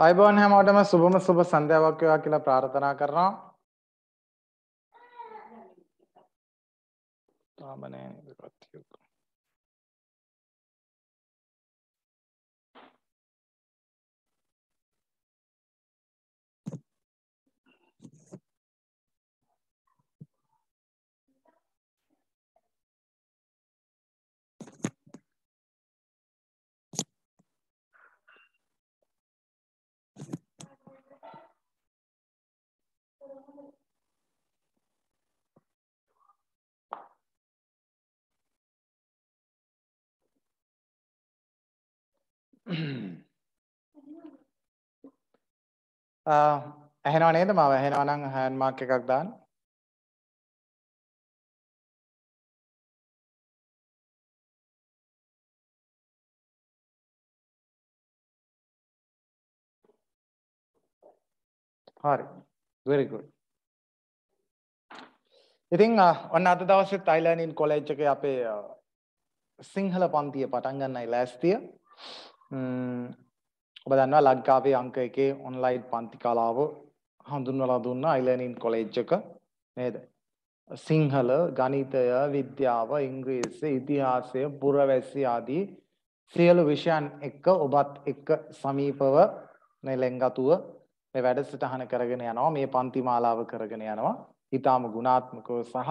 අයිබෝන් හැමෝටම සුබම සුබ සන්ධ්‍යාවක් වේවා කියලා ප්‍රාර්ථනා කරනවා. තාමනේ ඇහෙනව නේද මම ඇහෙනවා නම් හෑන්ඩ් මාක් එකක් දාන්න හරි very good ඉතින් ඔන්න අද දවසෙත් අයිලර්නින් කොලෙජ් එකේ අපේ සිංහල පන්තිය පටන් ගන්නයි ලෑස්තිය ඔබ දන්නවා ලංකාවේ අංක එකේ ඔන්ලයින් පන්ති කලාව හඳුන්වලා දුන්න අයිලනින් කොලෙජ් එක නේද සිංහල ගණිතය විද්‍යාව ඉංග්‍රීසි ඉතිහාසය පුරවැසි ආදී සියලු විෂයන් එක්ක ඔබත් එක්ක සමීපව නෙලෙන්ගතුව මේ වැඩසටහන කරගෙන යනවා මේ පන්ති මාලාව කරගෙන යනවා ඊටාම ගුණාත්මකව සහ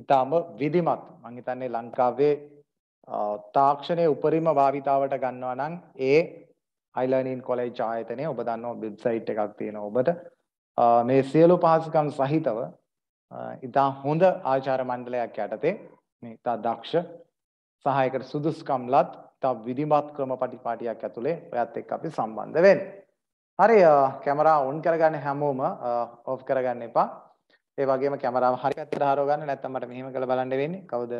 ඊටාම විධිමත් මම හිතන්නේ ලංකාවේ තාක්ෂණයේ උපරිම භාවිතාවට ගන්නවා නම් ඒ iLearning College ආයතනය ඔබ දන්නවා වෙබ්සයිට් එකක් තියෙනවා ඔබට මේ සියලු පහසුකම් සහිතව ඉතා හොඳ ආචාර මණ්ඩලයක් යටතේ මේ ඉතා දක්ෂ සහායකට සුදුසුකම්ලත් ඉතා විධිමත් ක්‍රම පටිපාටියක් ඇතුලේ ඔයත් එක්ක අපි සම්බන්ධ වෙන්න. හරි කැමරා ඔන් කරගන්න හැමෝම ඔෆ් කරගන්න එපා. ඒ වගේම කැමරාව හරි පැත්තට හරව ගන්න නැත්නම් මට මෙහෙම කළ බලන්න වෙන්නේ. කවුද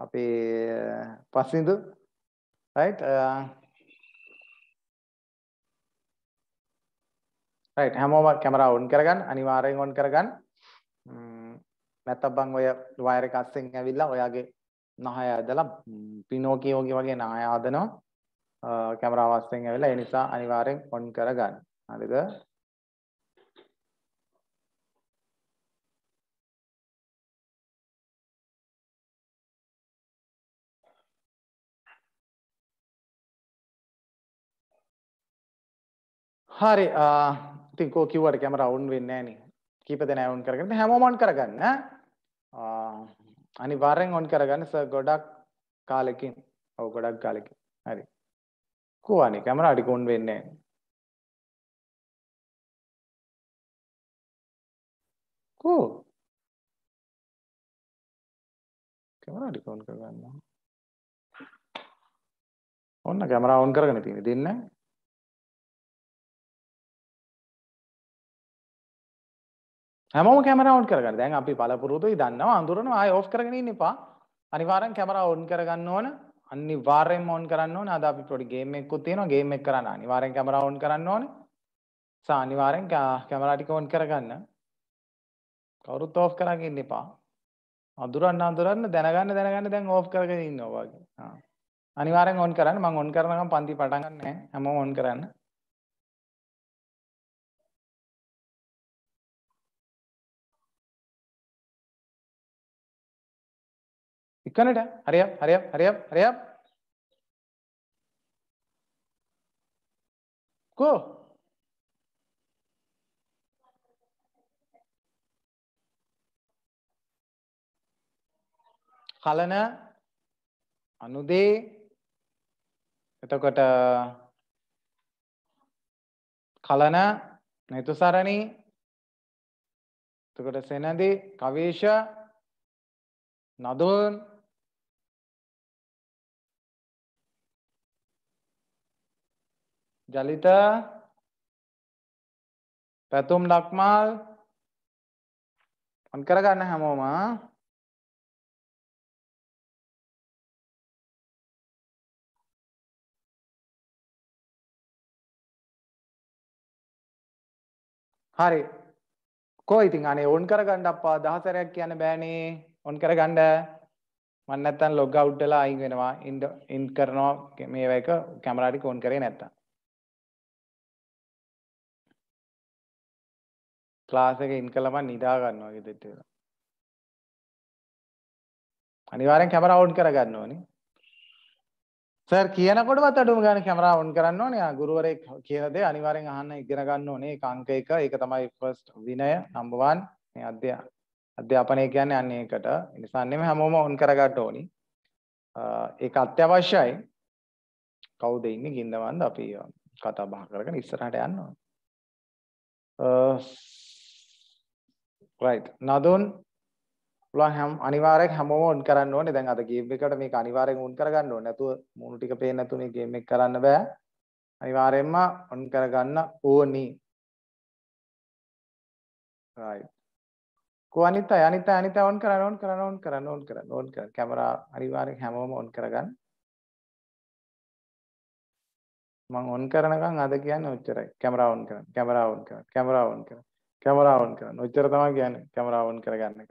අපේ පස්නිදු right uh, right හැමෝම කැමරාව ඔන් කරගන්න අනිවාර්යෙන් ඔන් කරගන්න නැත්තම් බං ඔය වයර් එක අස්සෙන් ඇවිල්ලා ඔයාගේ නහය ඇදලා පිනෝකියෝ වගේ නහය හදනවා කැමරාව අස්සෙන් ඇවිල්ලා ඒ නිසා අනිවාර්යෙන් ඔන් කරගන්න හරිද හරි තිකෝ කිවට කැම රවුන් වෙන්න න කීප දෙන ඔවන් කරගන්න හැමෝමන් කරගන්න අනි වාරෙන් ඔන් කරගන්න ස ගොඩක් කාලෙකින් ඔව ගොඩක් කාලෙකින් හරි කවානි කැමර අඩිකුන් වෙන්නේ කෝ කැමර අඩිකෝන් කරගන්න ඔන්න කැමර ඔවන් කරගන තින දෙන්න හැමෝම කැමරවුන් කරගන්න දැන් අපි පලපුරුතුයි දන්නවා අඳුරන ආය ඔෆ් කරගෙන එපා අනිවාරෙන් කැමරා ඔවන් කරගන්න ඕන අනිවාර්යෙන් ඔවන් කරන්න ඕන අද අපි පොඩි ගේම් එකකුත් තියෙනවා ගේම් එක කරන්න අනිවාර්යෙන් කැමරා ඔවන් කරන්න ඕනේ සහ අනිවාර්යෙන් කැමරා ටික ඔන් කරගන්න කවුරුත් ඕෆ් කරගෙන ඉන්න එපා අඳුරන්න අඳුරන්න දැනගන්න දැනගන්න දැන් ඕෆ් කරගෙන ඉන්නවා වගේ අනිවාර්යෙන් ඔන් කරන්න මම ඔන් කරනකම් පන්ති පටන් ගන්න නැහැ හැමෝම ඔන් කරන්න එක්කනට හරියක් හරියක් හරියක් හරියක් කෝ කලන අනුදේ එතකොට කලන නතුසරණී එතකොට සෙනදී කවේශ නදුන් ජලිත පැතුම් ලක්මල් ඔන් කරගන්න හැමෝම හරි කෝ ඉතින් අනේ ඔන් කරගන්න අප්පා දහසරයක් කියන්න බෑනේ ඔන් කරගන්න මම නැත්තම් ලොග් අවුට් වෙලා අයින් වෙනවා ඉන් කරනවා මේ එක කැමරාටි ඔන් කරේ නැත්තම් ක්ලාස් එකේ ඉන් කළම නිදා ගන්නවා ගෙදරට වෙලා. අනිවාර්යෙන් කැමරා ඔන් කරගන්න ඕනේ. සර් කියනකොටම අඩුම ගන්න කැමරා ඔන් කරන්න ඕනේ. ගුරුවරයෙක් කියන දේ අනිවාර්යෙන් අහන්න ඉගෙන ගන්න ඕනේ. ඒක අංක එක. ඒක තමයි ෆස්ට් විනය නම්බර් 1. මේ අධ්‍යා අධ්‍යාපනය කියන්නේ අන්න ඒකට. ඒ නිසා නෙමෙයි හැමෝම ඔන් කරගන්න ඕනේ. ඒක අත්‍යවශ්‍යයි. කවුද ඉන්නේ ගින්නවන්ද අපි කතා බහ කරගෙන ඉස්සරහට යන්න ඕනේ. රයිට් නදුන් පුළුවන් හැම අනිවාර්යෙන් හැමෝම ඔන් කරන්න ඕනේ. දැන් අද ගේම් එකට මේක අනිවාර්යෙන් ඔන් කරගන්න ඕනේ. නැතුව මූණු ටික පේන්නේ නැතුව මේ ගේම් එක කරන්න බෑ. අනිවාර්යෙන්ම ඔන් කරගන්න ඕනි. රයිට්. කෝ අනිතා අනිතා අනිතා ඔන් කරන්න ඔන් කරන්න ඔන් කරන්න ඔන් කරන්න ඔන් කරන්න. කැමරා අනිවාර්යෙන් හැමෝම ඔන් කරගන්න. මම ඔන් කරනකම් අද කියන්නේ ඔච්චරයි. කැමරා ඔන් කරන්න. කැමරා ඔන් කරන්න. කැමරා ඔන් කරන්න. කැමරාවන් කරන්න ඔච්චර තමයි කියන්නේ කැමරාවන් කරගන්න එක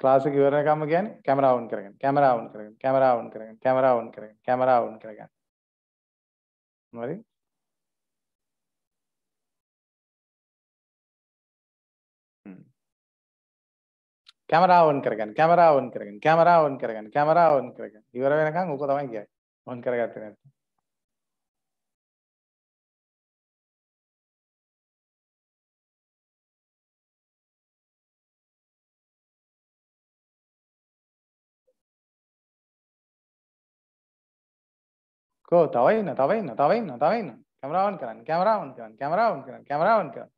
ක්ලාස් එක ඉවර වෙනකම්ම කියන්නේ කැමරාවන් කරගන්න කැමරාවන් කරගන්න කැමරාවන් කරගන්න කැමරාවන් කරගන්න කැමරාවන් කරගන්න හරි කැමරාවන් කරගන්න කැමරාවන් කරගන්න කැමරාවන් කරගන්න කැමරාවන් කරගන්න ඉවර වෙනකන් ඌක තමයි කියන්නේ ඔන් කරගත්තේ නැත්නම් කෝ තවයින්න තවයින්න තවයින්න තවයින්න කැමරාවන් කරන්න කැමරාවන් කරන්න කැමරාවන් කරන්න කැමරාවන් කරන්න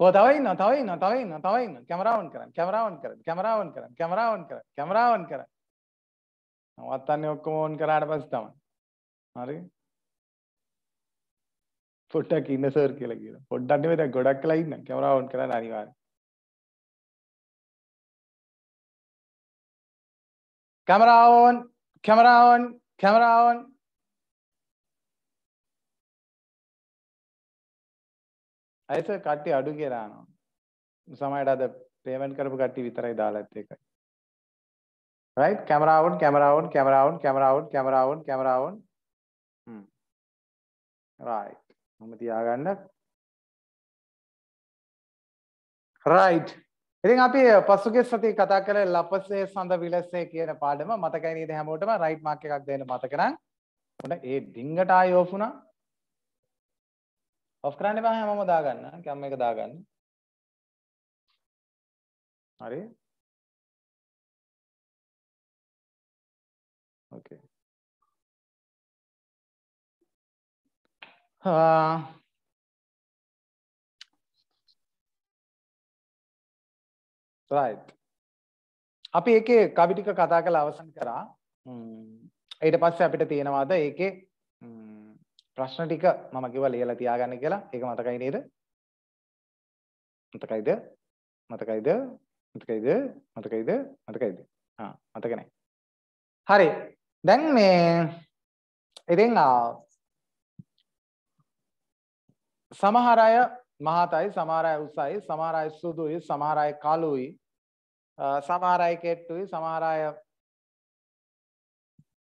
කෝ තවයින්න තවයින්න තවයින්න තවයින්න කැමරාවන් කරන්න කැමරාවන් කරන්න කැමරාවන් කරන්න කැමරාවන් කරන්න කැමරාවන් කරන්න නවත්තන්නේ ඔක්කොම ඕන් කරාට පස්සේ තමයි හරි පොට්ටක් ඉන්න සර් කියලා කියන පොඩ්ඩක් නෙමෙයි දැන් ගොඩක් කලා ඉන්න කැමරාව ඔන් කරන්න අනිවාර්යෙන් කැමරාව ඔන් කැමරාව ඔන් කැමරාව ඔන් අයිස කට්ටිය අඩු කියලා අහනවා සමහරට අද පේමන්ට් කරපු කට්ටිය විතරයි දාලා ඇත්තේ ඒකයි right camera on camera on camera on camera on camera on camera on hmm right මම තියාගන්න රයිට් ඉතින් අපි පසුගිය සතියේ කතා කරේ ලපසේ සඳ විලසේ කියන පාඩම මතකයි නේද හැමෝටම රයිට් මාක් එකක් දෙන්න මතක නම් ඔන්න ඒ ඩිංගට ආයි ඕෆ් වුණා ඔෆ් කරන්න එපා මම දාගන්න කැම් එක දාගන්න හරි Uh, right. අපි ඒකේ කවි ටික කතා කරලා අවසන් කරා. ඊට පස්සේ අපිට තියෙනවාද ඒකේ ප්‍රශ්න ටික මම කිව්වා ලියලා තියාගන්න කියලා. ඒක මතකයි නේද? මතකයිද? මතකයිද? මතකයිද? මතකයිද? මතකයිද? ආ මතක නැහැ. හරි. දැන් මේ ඉතින් ආ සමහර අය මහතයි සමහර අය උසයි සමහර අය සුදුයි සමහර අය කළුයි සමහර අය කෙට්ටුයි සමහර අය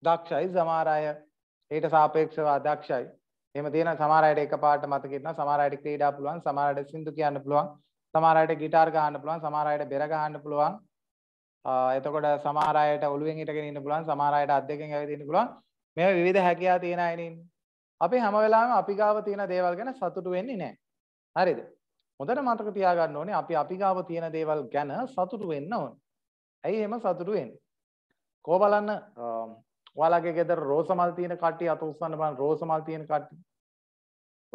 දක්ෂයි සමහර අය ඊට සාපේක්ෂව අදක්ෂයි එහෙම තියෙන සමහර අයට එකපාරට මතක ඉන්නවා සමහර අයට ක්‍රීඩා පුළුවන් සමහර අයට සින්දු කියන්න පුළුවන් සමහර අයට ගිටාර් ගහන්න පුළුවන් සමහර අයට බෙර ගහන්න පුළුවන් එතකොට සමහර අයට ඔළුවෙන් හිටගෙන ඉන්න පුළුවන් සමහර අයට අත් දෙකෙන් ඇවිදින්න පුළුවන් මේ විවිධ හැකියාව තියෙන අයනේ ඉන්නේ අපි හැම වෙලාවෙම අපි ගාව තියෙන දේවල් ගැන සතුටු වෙන්නේ නැහැ. හරිද? හොඳට මතක තියාගන්න ඕනේ අපි අපි ගාව තියෙන දේවල් ගැන සතුටු වෙන්න ඕනේ. ඇයි එහෙම සතුටු වෙන්නේ? කෝ බලන්න ඔයාලගේ ගෙදර රෝස මල් තියෙන කට්ටිය අත උස්සන්න බලන්න රෝස මල් තියෙන කට්ටිය.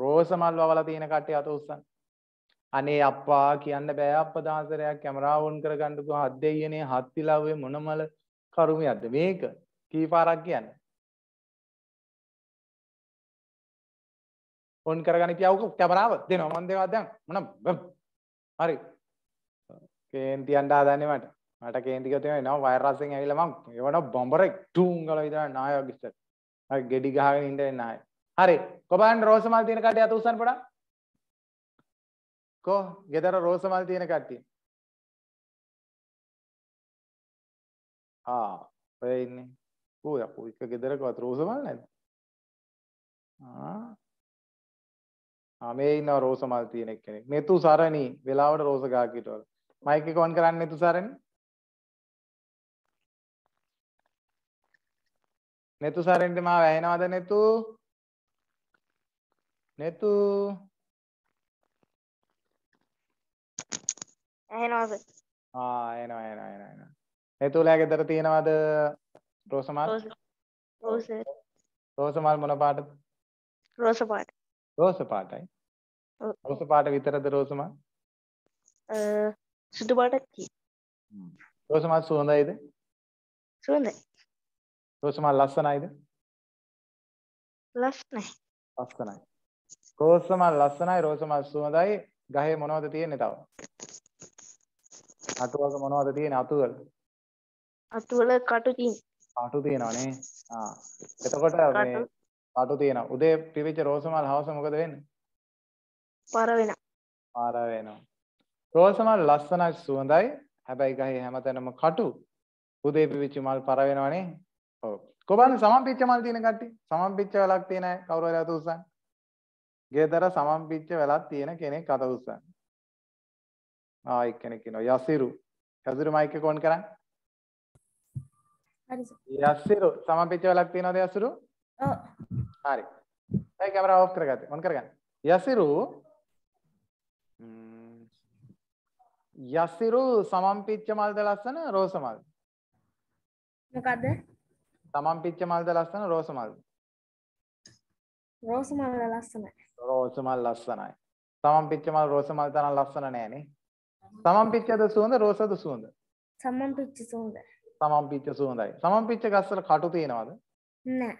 රෝස මල් වවලා තියෙන කට්ටිය අත උස්සන්න. අනේ අප්පා කියන්න බෑ අප්පා දාන්සරයක් කැමරාව ඔන් කරගන්නකෝ හත් දෙයියනේ හත් තිලව්වේ මොනමල කරුමයක්ද මේක කී පාරක් කියන්නේ ඔන් කරගනි පියාවක කැමරාව දෙනවා මන් දෙනවා දැන් මොන හරි කේන්ති අඬා දන්නේ මට මට කේන්ති ගතේ වෙනවා වයර් රසෙන් ඇවිල්ලා මං එවන බම්බරෙක් ටූන් ගාලා විතර නායක ඉස්සර හරි ගෙඩි ගහගෙන ඉඳලා නාය හරි කොබන් රෝස මල් තියෙන කට්ටිය අත උස්සන්න පොඩක් කෝ ගෙදර රෝස මල් තියෙන කට්ටිය ආ ඔය ඉන්නේ කෝ යකෝ එක ගෙදරකවත් රෝස මල් නැද්ද ආ මේ ඉන්න රෝස මල් තියෙනෙක් කෙනෙක් මෙතු සරණි වෙලාවට රෝස ගාකිටවල මයික් එක ඔන් කරන්න මෙතු සරණි මෙතු සරණිට මාව ඇහෙනවද නෙතු නෙතු ඇහෙනවද ආ ඇහෙනවා ඇහෙනවා ඇහෙනවා නෙතුලා ගෙදර තියෙනවද රෝස මල් රෝස රෝස මල් මොන පාටද රෝස පාට රෝස පාටයි. රෝස පාට විතරද රෝස මල්? අ සුදු පාටයි. රෝස මල් සුවඳයිද? සුවඳයි. රෝස මල් ලස්සනයිද? ලස්සනයි. ලස්සනයි. රෝස මල් ලස්සනයි රෝස මල් සුවඳයි. ගහේ මොනවද තියෙන්නේ තව? අතුවක මොනවද තියෙන්නේ අතුවල? අතුවල කටු තියෙනවා. කටු තියෙනවා නේ. ආ. එතකොට මේ අටු තියෙනවා. උදේ පිවිච්ච රෝසමල් හවස මොකද වෙන්නේ? පර වෙනවා. පර වෙනවා. රෝසමල් ලස්සනයි සුවඳයි. හැබැයි ගහේ හැමතැනම කටු. උදේ පිවිච්ච මල් පර වෙනවනේ. ඔව්. කොබන්න සමම් පිච්ච මල් තියෙන කට්ටිය. සමම් පිච්ච වලක් තියෙන අය කවුරු හරි අත උස්සන්න. ගෙදර සමම් පිච්ච වලක් තියෙන කෙනෙක් අත උස්සන්න. ආ එක්කෙනෙක් ඉනවා. යසිරු. යසිරු මයික් එක ඔන් කරන්න. හරි. යසිරු සමම් පිච්ච වලක් තියෙනවද යසිරු? ඔව්. හරි. දැන් කැමරාව ඔෆ් කරගත්තා. ඔන් කරගන්න. යසිරු යසිරු සමම්පිච්ච මල්ද ලස්සන රෝස මල්. මොකද්ද? සමම්පිච්ච මල්ද ලස්සන රෝස මල්. රෝස මල් ලස්සනයි. රෝස මල් ලස්සනයි. සමම්පිච්ච මල් රෝස මල් තරම් ලස්සන නෑනේ. සමම්පිච්චද සුවඳ රෝසද සුවඳ? සමම්පිච්ච සුවඳ. සමම්පිච්ච සුවඳයි. සමම්පිච්ච ගස්වල කටු තියෙනවද? නෑ.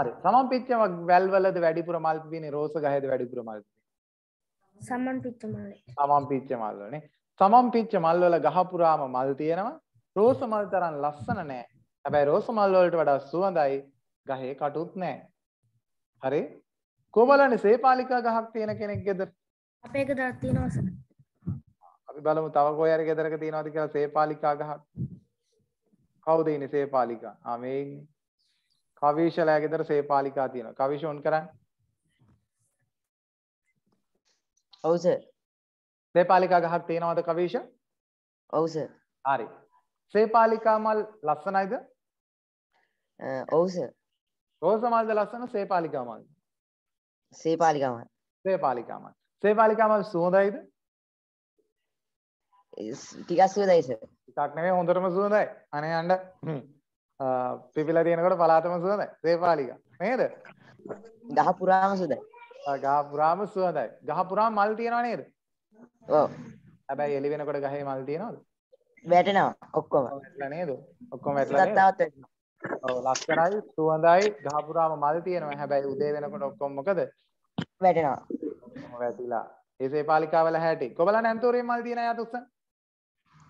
හරි. සමම්පිච්ච වැල් වලද වැඩිපුර මල් තියෙන්නේ? රෝස ගහේද වැඩිපුර මල් තියෙන්නේ? සමම්පිච්ච මල්ලේ. සමම්පිච්ච මල් වලනේ. සමම්පිච්ච මල් වල ගහ පුරාම මල් තියෙනවා. රෝස මල් තරම් ලස්සන නෑ. හැබැයි රෝස මල් වලට වඩා සුවඳයි. ගහේ කටුත් නෑ. හරි? කොමලනේ සේපාලිකා ගහක් තියෙන කෙනෙක් ගෙදර. අපේ ගෙදරක් තියෙනවා සර්. අපි බලමු තව කොහේ හරි ගෙදරක තියෙනවද කියලා සේපාලිකා ගහක්. කවුද ඉන්නේ සේපාලිකා? ආ මේ ඉන්නේ. කවීෂලෑ ගෙදර සේපාලිකා තියෙනවා. කවීෂ ඔන් කරන්න. ඔව් සර්. සේපාලිකා ගහක් තියෙනවද කවීෂ? ඔව් සර්. හරි. සේපාලිකා මල් ලස්සනයිද? ඔව් සර්. රෝස මල්ද ලස්සන සේපාලිකා මල්ද? සේපාලිකා මල්. සේපාලිකා මල්. සේපාලිකා මල් සුවඳයිද? ටිකක් සුවඳයි සර්. ටිකක් නෙමෙයි හොඳටම සුවඳයි. අනේ යන්න. පිපිල තියෙනකොට පලාතම සුවද සේපාලික නේද ගහ පුරාම සුද ගහ පුරාම සුවදයි ගහ පුරා මල් තියෙනවා නේද හැබැයි එලි වෙනකොට ගහේ මල් තියෙනවද වැටෙනවා ඔක්කොම නේද ඔක්කොම වැටලාවත් ඔව් ලස්සනයි සුවඳයි ගහ පුරාම මල් තියෙනවා හැබැයි උදේ වෙනකොට ඔක්කොම මොකද වැටෙනවා වැටිලා ඒ සේපාලිකාවල හැටි කොබලන් ඇන්තෝරේ මල් තියෙන අය අතුස්සන්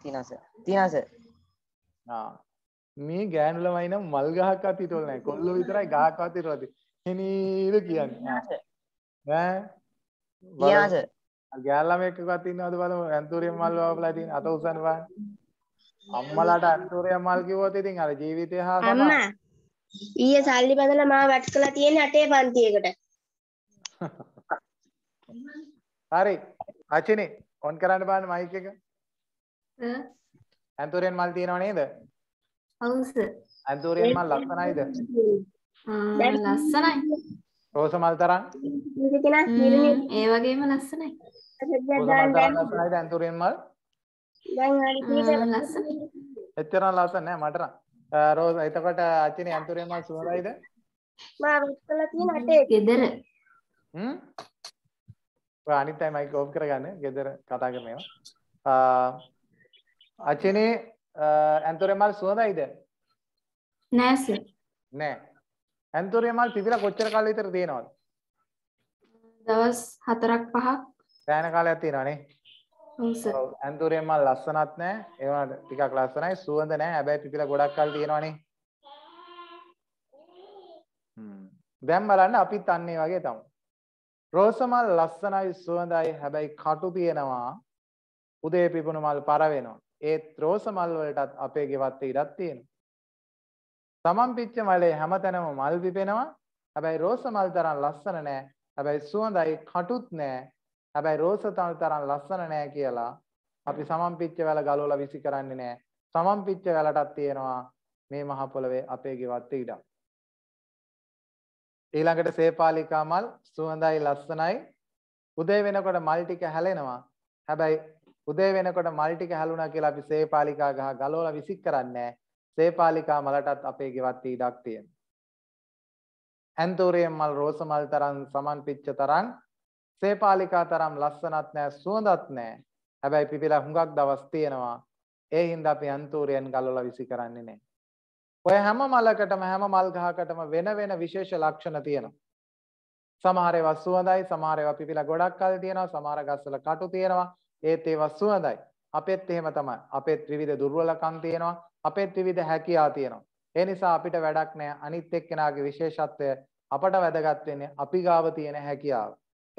තියෙනවා සර් තියෙනවා සර් ආ මේ ගෑනු ළමයි නම් මල් ගහක් අතීතවල නැහැ. කොල්ලෝ විතරයි ගහක් අතීතවල තියෙන්නේ. හෙනීද කියන්නේ. ඈ ගියාද? ගෑනු ළමයෙක් එක්කවත් ඉන්නවද බලමු. ඇන්තූරියම් මල් වවලා තියෙන අත උසන්න බලන්න. අම්මලාට ඇන්තූරියම් මල් කිව්වොත් ඉතින් අර ජීවිතය හා සමාන. අම්මා ඊයේ සල්ලි බඳලා මාව වැට් කළා තියෙන්නේ අටේ පන්තියකට. හරි. අචිනේ ඔන් කරන්න බලන්න මයික් එක. ඈ ඇන්තූරියම් මල් තියෙනව නේද? ඔව් සර්. අන්තෝරියන් මල් ලස්සනයිද? ලස්සනයි. රෝස මල් තරම්? ඒ වගේම ලස්සනයි. රෝස මල් තරම් ලස්සනයිද අන්තෝරියන් මල්? දැන් ලස්සනයි. එච්චරම ලස්සන නෑ මට නම්. රෝස එතකොට අචිනේ අන්තෝරියන් මල් සුවඳයිද? මම විස්කලා තියෙන අටේ. ගෙදර. හ්ම්? ඔය අනිත් අය මයික් ඕෆ් කරගන්න. ගෙදර කතා කරනවා. අචිනේ ඇන්තොරේ මල් සුවඳයිද? නෑ සර්. නෑ. ඇන්තොරේ මල් පිපිලා කොච්චර කාලෙ විතර තියෙනවද? දවස් 4ක් 5ක්. සෑහෙන කාලයක් තියෙනවනේ. ඔව් සර්. ඔව් ඇන්තොරේ මල් ලස්සනත් නෑ. ඒ වුණාට ටිකක් ලස්සනයි. සුවඳ නෑ. හැබැයි පිපිලා ගොඩක් කාලෙ තියෙනවනේ. හ්ම්. දැන් බලන්න අපිත් අන්න ඒ වගේ තමයි. රෝස මල් ලස්සනයි සුවඳයි. හැබැයි කටු තියෙනවා. උදේ පිපුණු මල් පර වෙනවා. ඒත් රෝස මල් වලටත් අපේ ගෙවත්තේ ඉඩක් තියෙනවා. තමන් පිච්ච මලේ හැමතැනම මල් පිපෙනවා. හැබැයි රෝස මල් තරම් ලස්සන නෑ. හැබැයි සුවඳයි කටුත් නෑ. හැබැයි රෝස තල් තරම් ලස්සන නෑ කියලා අපි සමන් පිච්ච වැල ගලවලා විසි කරන්නේ නෑ. සමන් පිච්ච වැලටත් තියෙනවා මේ මහ පොළවේ අපේ ගෙවත්තේ ඉඩක්. ඊළඟට සේපාලිකා මල් සුවඳයි ලස්සනයි. උදේ වෙනකොට මල් ටික හැලෙනවා. හැබැයි උදේ වෙනකොට මල් ටික හැලුණා කියලා අපි සේපාලිකා ගහ ගලවලා විසික් කරන්නේ සේපාලිකා මලටත් අපේ ගෙවත් ඉඩක් තියෙනවා. ඇන්තෝරියම් මල් රෝස මල් තරම් සමන් පිච්ච තරම් සේපාලිකා තරම් ලස්සනත් නෑ සුවඳත් නෑ. හැබැයි පිපිලා හුඟක් දවස් තියෙනවා. ඒ හින්දා අපි ඇන්තෝරියන් ගලවලා විසි කරන්නේ නෑ. ඔය හැම මලකටම හැම මල් ගහකටම වෙන වෙන විශේෂ ලක්ෂණ තියෙනවා. සමහර ඒවා සුවඳයි, සමහර ඒවා පිපිලා ගොඩක් කල් තියෙනවා, සමහර ගස්වල කටු තියෙනවා. ඒත් ඒවා සුවඳයි. අපෙත් එහෙම තමයි. අපෙත් විවිධ දුර්වලකම් තියෙනවා. අපෙත් විවිධ හැකියා තියෙනවා. ඒ නිසා අපිට වැඩක් නෑ අනිත් එක්කෙනාගේ විශේෂත්වය අපට වැදගත් වෙන්නේ අපි ගාව තියෙන හැකියාව.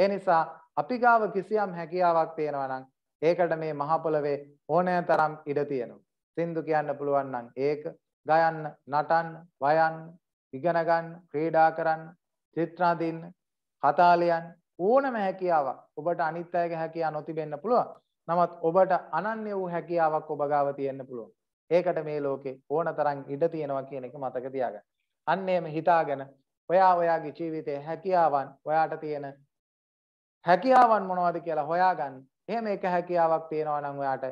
ඒ නිසා අපි ගාව කිසියම් හැකියාවක් තියෙනවා නම් ඒකට මේ මහ පොළවේ ඕනෑ තරම් ඉඩ තියෙනවා. සින්දු කියන්න පුළුවන් නම් ඒක ගයන්න, නටන්න, වයන්න, ඉගෙන ගන්න, ක්‍රීඩා කරන්න, චිත්‍රා දින්න, කතා ලියන්න ඕනම හැකියාවක් ඔබට අනිත් අයගේ හැකියාව නොතිබෙන්න පුළුවන්. නමුත් ඔබට අනන්‍ය වූ හැකියාවක් ඔබ ගාව තියෙන්න පුළුවන්. ඒකට මේ ලෝකේ ඕන තරම් ඉඩ තියෙනවා කියන එක මතක තියාගන්න. අන්න එහෙම හිතාගෙන ඔයා ඔයාගේ ජීවිතයේ හැකියාවන් ඔයාට තියෙන හැකියාවන් මොනවද කියලා හොයාගන්න. එහෙම එක හැකියාවක් තියෙනවා නම් ඔයාට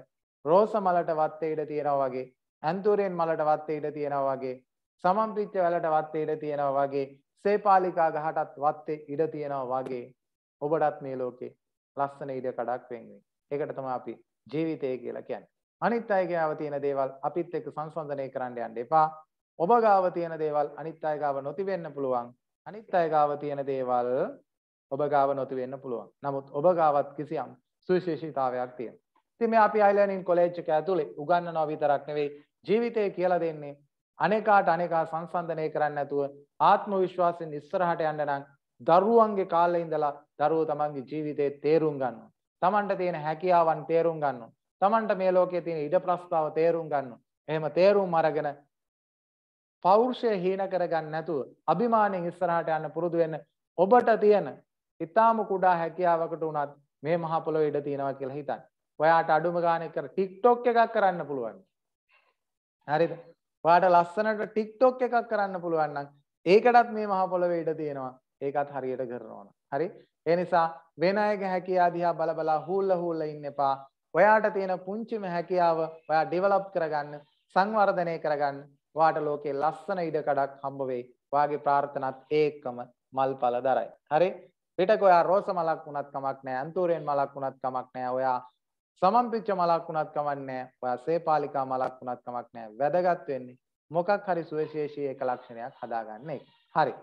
රෝස මලට වත්තේ ඉඩ තියෙනවා වගේ, ඇන්තූරෙන් මලට වත්තේ ඉඩ තියෙනවා වගේ, සමම්පිච්ච වලට වත්තේ ඉඩ තියෙනවා වගේ, සේපාලිකා ගහටත් වත්තේ ඉඩ තියෙනවා වගේ ඔබටත් මේ ලෝකේ ලස්සන ඉඩ කඩක් වෙන් වෙයි. ඒකට තමයි අපි ජීවිතය කියලා කියන්නේ. අනිත් අයගේ ආව තියෙන දේවල් අපිත් එක්ක සංසන්දනය කරන්න යන්න එපා. ඔබ ගාව තියෙන දේවල් අනිත් අය ගාව නොති වෙන්න පුළුවන්. අනිත් අය ගාව තියෙන දේවල් ඔබ ගාව නොති වෙන්න පුළුවන්. නමුත් ඔබ ගාවත් කිසියම් සුවිශේෂීතාවයක් තියෙනවා. ඉතින් මේ අපි අයිලර්නින් කොලෙජ් එක ඇතුලේ උගන්වනවා විතරක් නෙවෙයි ජීවිතය කියලා දෙන්නේ අනේකාට අනේකා සංසන්දනය කරන්න නැතුව ආත්ම විශ්වාසයෙන් ඉස්සරහට යන්න නම් දරුවන්ගේ කාලේ ඉඳලා දරුවෝ තමන්ගේ ජීවිතේ තේරුම් ගන්නවා. තමන්ට තියෙන හැකියාවන් තේරුම් ගන්නවා. තමන්ට මේ ලෝකයේ තියෙන ඉඩ ප්‍රස්තාව තේරුම් ගන්නවා. එහෙම තේරුම් අරගෙන පෞරුෂය හීන කරගන්න නැතුව අභිමානයෙන් ඉස්සරහට යන්න පුරුදු වෙන්න ඔබට තියෙන ඊටාම කුඩා හැකියාවකට උනත් මේ මහ පොළොවේ ඉඩ තියෙනවා කියලා හිතන්න. ඔයාට අඩුම ගානේ කර TikTok එකක් කරන්න පුළුවන්. හරිද? ඔයාට ලස්සනට TikTok එකක් කරන්න පුළුවන් නම් ඒකටත් මේ මහ පොළොවේ ඉඩ තියෙනවා. ඒකත් හරියට කරනවන. හරි ඒ නිසා වෙන අයගේ හැකියා දිහා බල බලා හූල්ල හූල්ල ඉන්න එපා. ඔයාට තියෙන පුංචිම හැකියාව ඔයා ඩෙවලොප් කරගන්න සංවර්ධනය කරගන්න. වාට ලෝකේ ලස්සන ඉඩකඩක් හම්බ වෙයි. වාගේ ප්‍රාර්ථනාත් ඒකම මල් පල දරයි. හරි පිටක ඔයා රෝස මලක් වුණත් කමක් නෑ අන්තූරයෙන් මලක් වුණත් කමක් නෑ ඔයා සමම්පිච්ච මලක් වුණත් කමක් නෑ ඔයා සේපාලිකා මලක් වුණත් කමක් නෑ වැදගත් වෙන්නේ මොකක් හරි සුවිශේෂී එක ලක්ෂණයක් හදාගන්න එක. හරි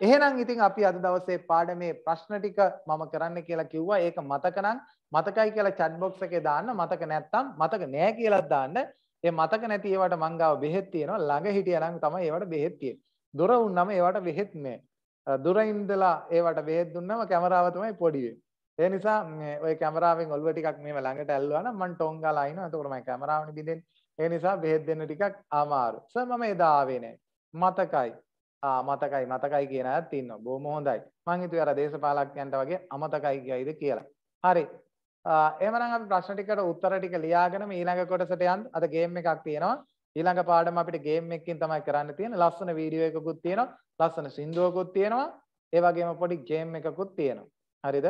එහෙනම් ඉතින් අපි අද දවසේ පාඩමේ ප්‍රශ්න ටික මම කරන්න කියලා කිව්වා. ඒක මතක නම් මතකයි කියලා chat box එකේ දාන්න. මතක නැත්තම් මතක නෑ කියලා දාන්න. ඒ මතක නැති ඒවට මං ගාව බෙහෙත් තියෙනවා. ළඟ හිටියා නම් තමයි ඒවට බෙහෙත් තියෙන්නේ. දුර වුණාම ඒවට බෙහෙත් නෑ. දුර ඉඳලා ඒවට බෙහෙත් දුන්නම කැමරාව තමයි පොඩි වෙන්නේ. ඒ නිසා මේ ඔය කැමරාවෙන් ඔළුව ටිකක් මෙහෙම ළඟට ඇල්ලුවා නම් මං ටොං ගාලා අයිනවා. එතකොට මම කැමරාවනේ බින්දෙන්නේ. ඒ නිසා බෙහෙත් දෙන්න ටිකක් අමාරු. සර් මම එදා ආවේ නෑ. මතකයි. මතකයි මතකයි කියන අයත් ඉන්නවා. බොහොම හොඳයි. මං හිතුවේ අර දේශපාලකයන්ට වගේ අමතකයි කියයිද කියලා. හරි. එහෙමනම් අපි ප්‍රශ්න ටිකට උත්තර ටික ලියාගෙන ඊළඟ කොටසට යන්න. අද ගේම් එකක් තියෙනවා. ඊළඟ පාඩම අපිට ගේම් එකකින් තමයි කරන්න තියෙන්නේ. ලස්සන වීඩියෝ එකකුත් තියෙනවා. ලස්සන සින්දුවකුත් තියෙනවා. ඒ වගේම පොඩි ගේම් එකකුත් තියෙනවා. හරිද?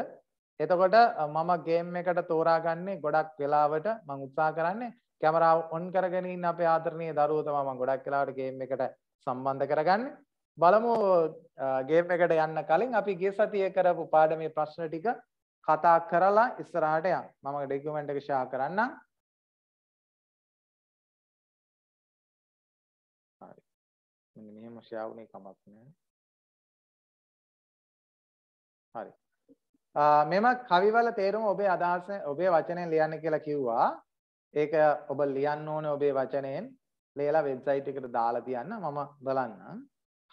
එතකොට මම ගේම් එකට තෝරාගන්නේ ගොඩක් වෙලාවට මං උත්සා කරන්නේ කැමරාව ඔන් කරගෙන ඉන්න අපේ ආදරණීය දරුවෝ තමයි මම ගොඩක් වෙලාවට ගේම් එකට සම්බන්ධ කරගන්නේ. බලමු ගේම් එකට යන්න කලින් අපි ගිය සතියේ කරපු පාඩමේ ප්‍රශ්න ටික කතා කරලා ඉස්සරහට යන්න. මම ඩොකියුමන්ට් එක ෂෙයා කරන්නම්. හරි. මෙන්න මෙහෙම ෂෙයා වුණේ කමක් නෑ. හරි. මෙම කවිවල තේරුම ඔබේ අදහස ඔබේ වචනයෙන් ලියන්න කියලා කිව්වා. ඒක ඔබ ලියන්න ඕනේ ඔබේ වචනයෙන් ලියලා වෙබ්සයිට් එකට දාලා තියන්න මම බලන්නම්.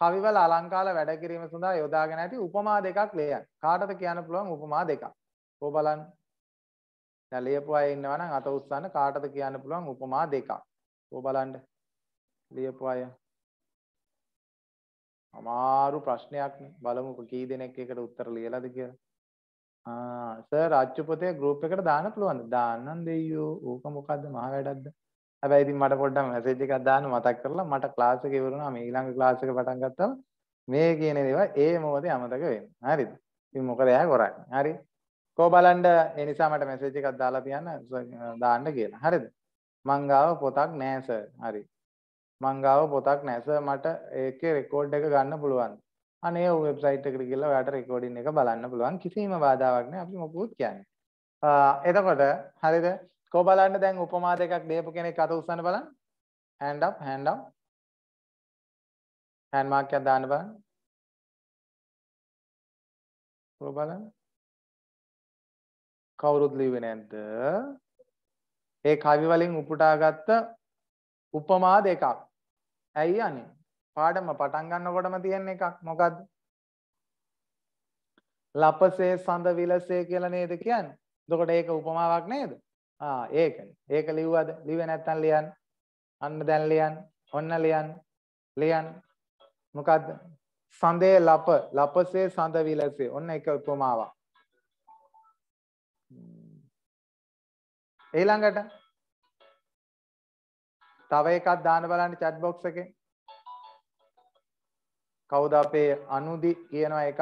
කවිවල අලංකාල වැඩ කිරීම සඳහා යොදාගෙන ඇති උපමා දෙකක් ලියන්න. කාටද කියන්න පුළුවන් උපමා දෙකක්? ඕ බලන්න. දැන් ලියපු අය ඉන්නවා නම් අත උස්සන්න කාටද කියන්න පුළුවන් උපමා දෙකක්. ඕ බලන්න. ලියපු අය. අමාරු ප්‍රශ්නයක් බලමුකෝ කී දෙනෙක් එකට උත්තර ලියලාද කියලා. ආ සර් අච්චු පොතේ ගෲප් එකට දාන්න පුළුවන්ද? දාන්නම් දෙයියෝ. ඕක මොකද්ද මහ වැඩක්ද? හැබැයි ඉතින් මට පොඩ්ඩක් මැසේජ් එකක් දාන්න මතක් කරලා මට ක්ලාස් එක ඉවර වුණා මේ ඊළඟ ක්ලාස් එක පටන් ගත්තම මේ කියන දේවල් ඒ මොහොතේ අමතක වෙනවා හරිද ඉතින් මොකද එයා කරන්නේ හරි කෝ බලන්න ඒ නිසා මට මැසේජ් එකක් දාලා තියන්න දාන්න කියලා හරිද මං ගාව පොතක් නෑ සර් හරි මං ගාව පොතක් නෑ සර් මට ඒකේ රෙකෝඩ් එක ගන්න පුළුවන් අනේ වෙබ්සයිට් එකට ගිහිල්ලා ඔයාට රෙකෝඩින් එක බලන්න පුළුවන් කිසිම බාධාවක් නෑ අපි මොකුත් කියන්නේ එතකොට හරිද කෝ බලන්න දැන් උපමා දෙකක් දීපු කෙනෙක් අත උස්සන්න බලන්න. hand up hand up. hand mark එකක් දාන්න බලන්න. කෝ බලන්න. කවුරුත් ලිව්වේ නැද්ද? ඒ කවි වලින් උපුටාගත්ත උපමා දෙකක්. ඇයි අනේ? පාඩම පටන් ගන්නකොටම තියෙන එකක් මොකද්ද? ලපසේ සඳ විලසේ කියලා නේද කියන්නේ? එතකොට ඒක උපමාවක් නේද? ආ ඒකනේ. ඒක ලිව්වද? ලිව්වේ නැත්නම් ලියන්න. අන්න දැන් ලියන්න. ඔන්න ලියන්න. ලියන්න. මොකද්ද? සඳේ ලප ලපසේ සඳ විලසේ. ඔන්න එක උපමාවක්. ඊළඟට තව එකක් දාන්න බලන්න chat box එකේ. කවුද අපේ අනුදි කියනවා එකක්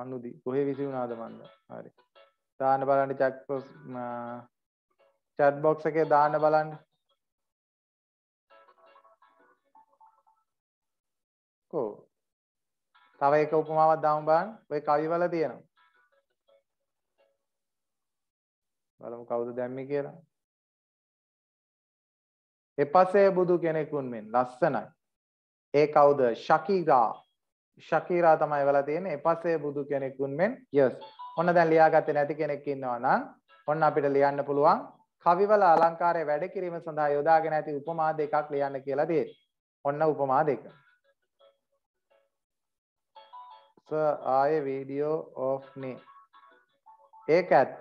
අනුදි කොහේ විසි වුණාද මන්ද? හරි. දාන්න බලන්න චක් චැට් බොක්ස එකේ දාන්න බලන්න කෝ තව එක උපමාවක් දාමු බලන්න ඔය කවිවල තියෙනවා බලමු කවුද දැම්මේ කියලා එපසේ බුදු කෙනෙකුන් මෙන් ලස්සනයි ඒ කවුද ශකීරා ශකීරා තමයි වෙලා තියෙන්නේ එපසේ බුදු කෙනෙකුන් මෙන් යස් ඔන්න දැන් ලියාගත්තේ නැති කෙනෙක් ඉන්නවා නම් ඔන්න අපිට ලියන්න පුළුවන් කවිවල අලංකාරය වැඩ කිරීම සඳහා යොදාගෙන ඇති උපමා දෙකක් ලියන්න කියලා තියෙනවා. ඔන්න උපමා දෙක. සර් ආයේ වීඩියෝ ඔෆ් නේ. ඒක ඇත්ත.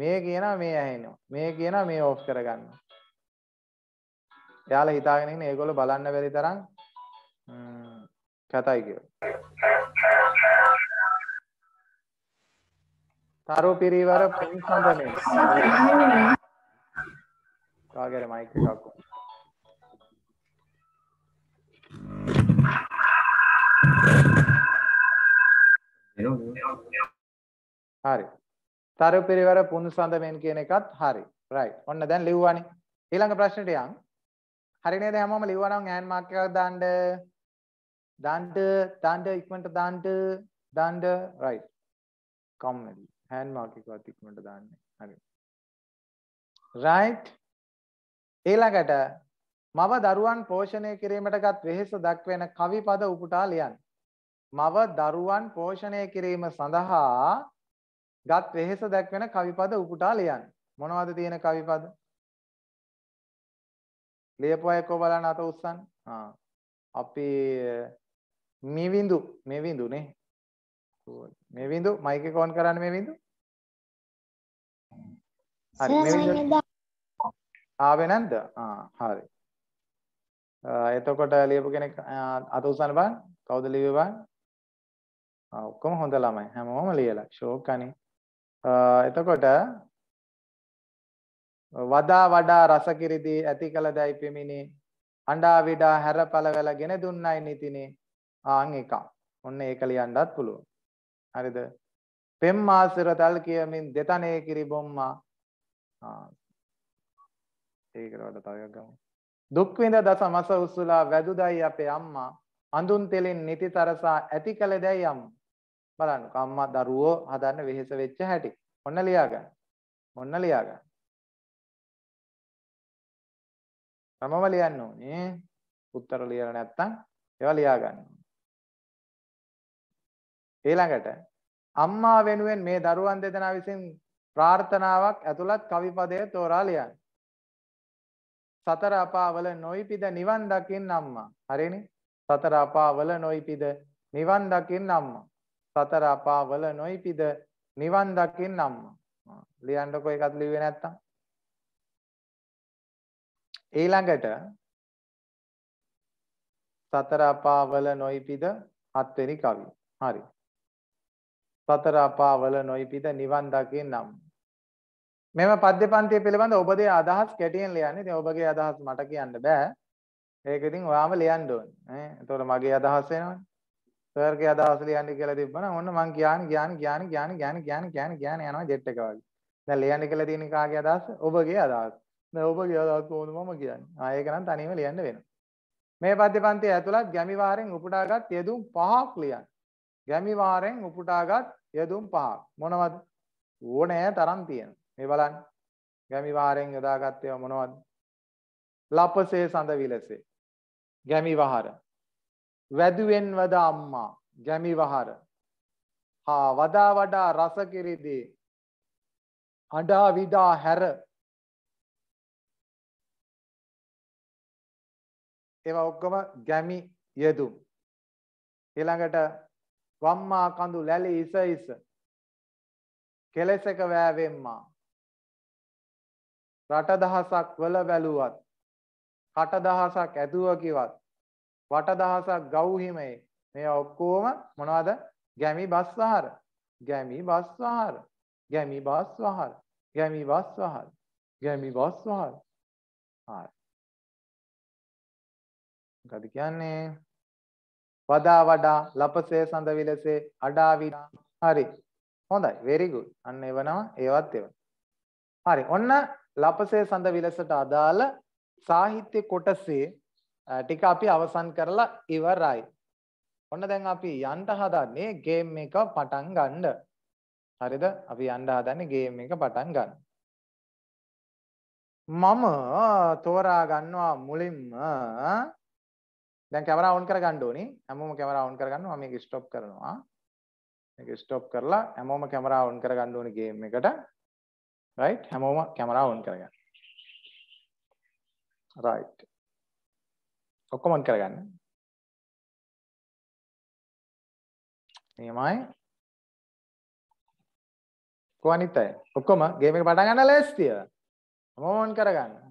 මේ කියනවා මේ ඇහෙනවා. මේ කියනවා මේ ඔෆ් කරගන්නවා. එයාලා හිතාගෙන ඉන්නේ ඒගොල්ලෝ බලන්න බැරි තරම් කතයි කියලා. තරු පිරිවර පින් සඳනේ. කාගේර මයික් එකක් හරි. තරු පිරිවර පුන් සඳමෙන් කියන එකත් හරි. රයිට්. ඔන්න දැන් ලිව්වානේ. ඊළඟ ප්‍රශ්නෙට යන්. හරි නේද හැමෝම ලිව්වනම් ඈන් මාක් එකක් දාන්න. දාන්න දාන්න ඉක්මනට දාන්න දාන්න රයිට්. කම්මැලි. හෑන් මාක් එකවත් ඉක්මනට දාන්නේ. හරි. right ඊළඟට මව දරුවන් පෝෂණය කිරීමටගත් වෙහෙස දක්වන කවි පද උපුටා ලියන්න. මව දරුවන් පෝෂණය කිරීම සඳහා ගත් වෙහෙස දක්වන කවි පද උපුටා ලියන්න. මොනවද තියෙන කවි පද? ලියපු අය කො බලන්න අත උස්සන්න. ආ. අපි මිවිඳු මිවිඳුනේ මේ බින්දු මයික් එක ඔන් කරන්න මේ බින්දු හරි මේ බින්දු ආවේ නැද්ද ආ හරි එතකොට ලියපු කෙනෙක් අත උස්සන්න බලන්න කවුද ලියුවේ බලන්න ආ ඔක්කොම හොඳ ළමයි හැමෝම ලියලා ෂෝක් අනේ එතකොට වදා වඩා රස කිරිදී ඇති කළ දැයි පෙමිනේ අඬා විඩා හැර පළවැලගෙන දුන්නයි නිතිනේ ආන් එකක් ඔන්න ඒක ලියන්නත් පුළුවන් හරිද පෙම්මාසර තල් කියමින් දෙතනේ කිරි බොම්මා ඒකට වඩා තව එකක් ගමු දුක් විඳ දස මස උසුලා වැදුදයි අපේ අම්මා අඳුන් තෙලින් නිති තරසා ඇති කළ දැයි අම්මා බලන්න අම්මා දරුවෝ හදන්න වෙහෙස වෙච්ච හැටි ඔන්න ලියා ගන්න ඔන්න ලියා ගන්න තමම ලියන්න ඕනේ උත්තර ලියලා නැත්තම් ඒවා ලියා ගන්න ඊළඟට අම්මා වෙනුවෙන් මේ දරුවන් දෙදෙනා විසින් ප්‍රාර්ථනාවක් ඇතුළත් කවිපදය තෝරා ලියන්න. සතර අපාවල නොයිපිද නිවන් දකින්න අම්මා. හරිනේ? සතර අපාවල නොයිපිද නිවන් දකින්න අම්මා. සතර අපාවල නොයිපිද නිවන් දකින්න අම්මා. ලියන්නකෝ එකත් ලිව්වේ නැත්තම්. ඊළඟට සතර අපාවල නොයිපිද හත්වෙනි කවිය. හරි. සතර අපාවල නොයිපිත නිවන් දකින්නම්. මෙම පද්‍ය පන්තිය පිළිබඳ ඔබදේ අදහස් කැටියෙන් ලියන්න. ඉතින් ඔබගේ අදහස් මට කියන්න බෑ. ඒක ඉතින් ඔයාම ලියන්න ඕනේ. ඈ එතකොට මගේ අදහස් වෙනවනේ. සර්ගේ අදහස් ලියන්න කියලා තිබ්බනම් ඔන්න මං කියාන කියාන කියාන කියාන කියාන කියාන කියාන කියාන යනවා ජෙට් එක වගේ. දැන් ලියන්න කියලා තියෙන කාගේ අදහස්? ඔබගේ අදහස්. දැන් ඔබගේ අදහස් කොහොමද මම කියන්නේ? ආ ඒක නම් තනියම ලියන්න වෙනවා. මේ පද්‍ය පන්තිය ඇතුළත් ගැමි වාරෙන් උපුටාගත් යෙදුම් පහක් ලියන්න. ගැමි වාරෙන් උපුටාගත් යෙදුම් පහක්. මොනවද? ඕනෑ තරම් තියෙනවා. මේ බලන්න. ගැමි වාරෙන් යොදාගත් ඒවා මොනවද? ලපසේ සඳ විලසේ. ගැමි වහර. වැදුවෙන් වද අම්මා. ගැමි වහර. හා වදා වඩා රස කිරිදී. අඩා විදා හැර ඒවා ඔක්කොම ගැමි යෙදුම්. ඊළඟට වම්මා කඳු ලැලි ඉස ඉස කෙලෙසක වෑවෙම්මා රට දහසක් වල බැලුවත් කට දහසක් ඇදුව කිවත් වට දහසක් ගව් හිමේ මේ ඔක්කොම මොනවද ගැමි බස්වහර ගැමි බස්වහර ගැමි බස්වහර ගැමි බස්වහර ගැමි බස්වහර හරි මොකද කියන්නේ වදා වඩා ලපසේ සඳ විලසේ අඩාවි හරි හොඳයි very good අන්න එවනවා ඒවත් එවන හරි ඔන්න ලපසේ සඳ විලසට අදාළ සාහිත්‍ය කොටසේ ටික අපි අවසන් කරලා ඉවරයි ඔන්න දැන් අපි යන්න හදන්නේ ගේම් එක පටන් ගන්න හරිද අපි යන්න හදන්නේ ගේම් එක පටන් ගන්න මම තෝරා ගන්නවා මුලින්ම දැන් කැමරා ඔන් කරගන්න ඕනේ. හැමෝම කැමරා ඔන් කරගන්නවා. මේක ස්ටොප් කරනවා. මේක ස්ටොප් කරලා හැමෝම කැමරා ඔන් කරගන්න ඕනේ ගේම් එකට. right? හැමෝම කැමරා ඔන් කරගන්න. right. ඔක්කොම ඔන් කරගන්න. නියමයි. කොහොනිතයි. ඔක්කොම ගේම් එක පටන් ගන්න ලෑස්තිය. හැමෝම ඔන් කරගන්න.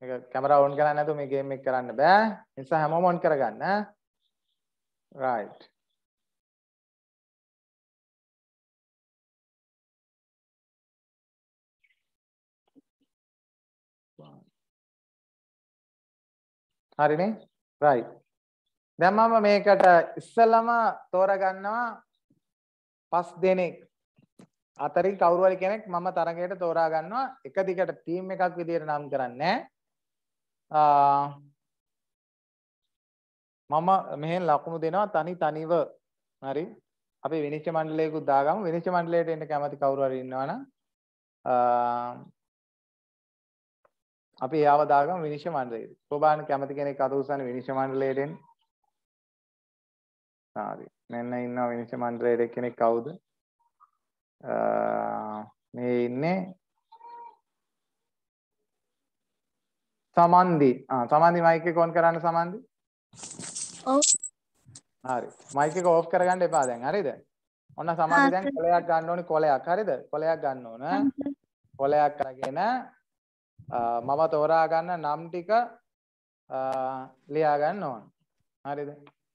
මේක කැමරාව ඔන් කරන්නේ නැතුව මේ ගේම් එක කරන්න බෑ. ඒ නිසා හැමෝම ඔන් කරගන්න ඈ. right හරිනේ right දැන් මම මේකට ඉස්සලම තෝරගන්නවා පස් දෙනෙක් අතරින් කවුරු හරි කෙනෙක් මම තරගයට තෝරා ගන්නවා එක දිගට ටීම් එකක් විදියට නම් කරන්නේ නැහැ මම මෙහෙන් ලකුණු දෙනවා තනි තනිව හරි අපි විනිශ්චය මණ්ඩලයකුත් දාගමු විනිශ්චය මණ්ඩලයට එන්න කැමති කවුරු හරි ඉන්නවනම් අපි එයාව දාගමු විනිශ්චය මණ්ඩලයට ප්‍රබාන කැමති කෙනෙක් අත උස්සන විනිශ්චය මණ්ඩලයට එන්න හරි මෙන්න ඉන්න විනිශ්චය මණ්ඩලයේ කෙනෙක් කවුද මේ ඉන්නේ සමන්දි. ආ සමන්දි මයික් එක ඔන් කරන්න සමන්දි. ඔව්. හරි. මයික් එක ඕෆ් කරගන්න එපා දැන්. හරිද? ඔන්න සමන්දි දැන් කොලයක් ගන්න ඕනේ කොලයක්. හරිද? කොලයක් ගන්න ඕන. කොලයක් අරගෙන මම තෝරා ගන්න නම් ටික ලියා ගන්න ඕන. හරිද?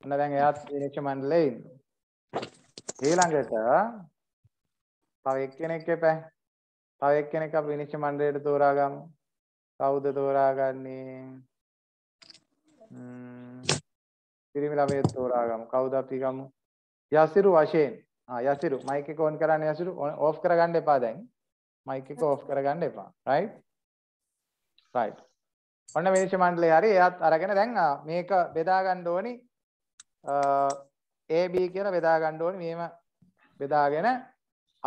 ඔන්න දැන් එයාත් විනිශ්චය මණ්ඩලයේ ඉන්නවා. ඊළඟට තව එක්කෙනෙක් එපැයි. තව එක්කෙනෙක් අපි විනිශ්චය මණ්ඩලයට තෝරා ගමු. කවුද තෝරාගන්නේ පිරිමි ළමයෙක් තෝරාගමු කවුද අපි ගමු යසිරු වශයෙන් ආ යසිරු මයික් එක ඔන් කරන්න යසිරු ඕෆ් කරගන්න එපා දැන් මයික් එක ඕෆ් කරගන්න එපා රයිට් රයිට් ඔන්න මිනිස් මණ්ඩලය හරි එයාත් අරගෙන දැන් මේක බෙදා ගන්න ඕනි A B කියලා බෙදා ගන්න ඕනි මෙහෙම බෙදාගෙන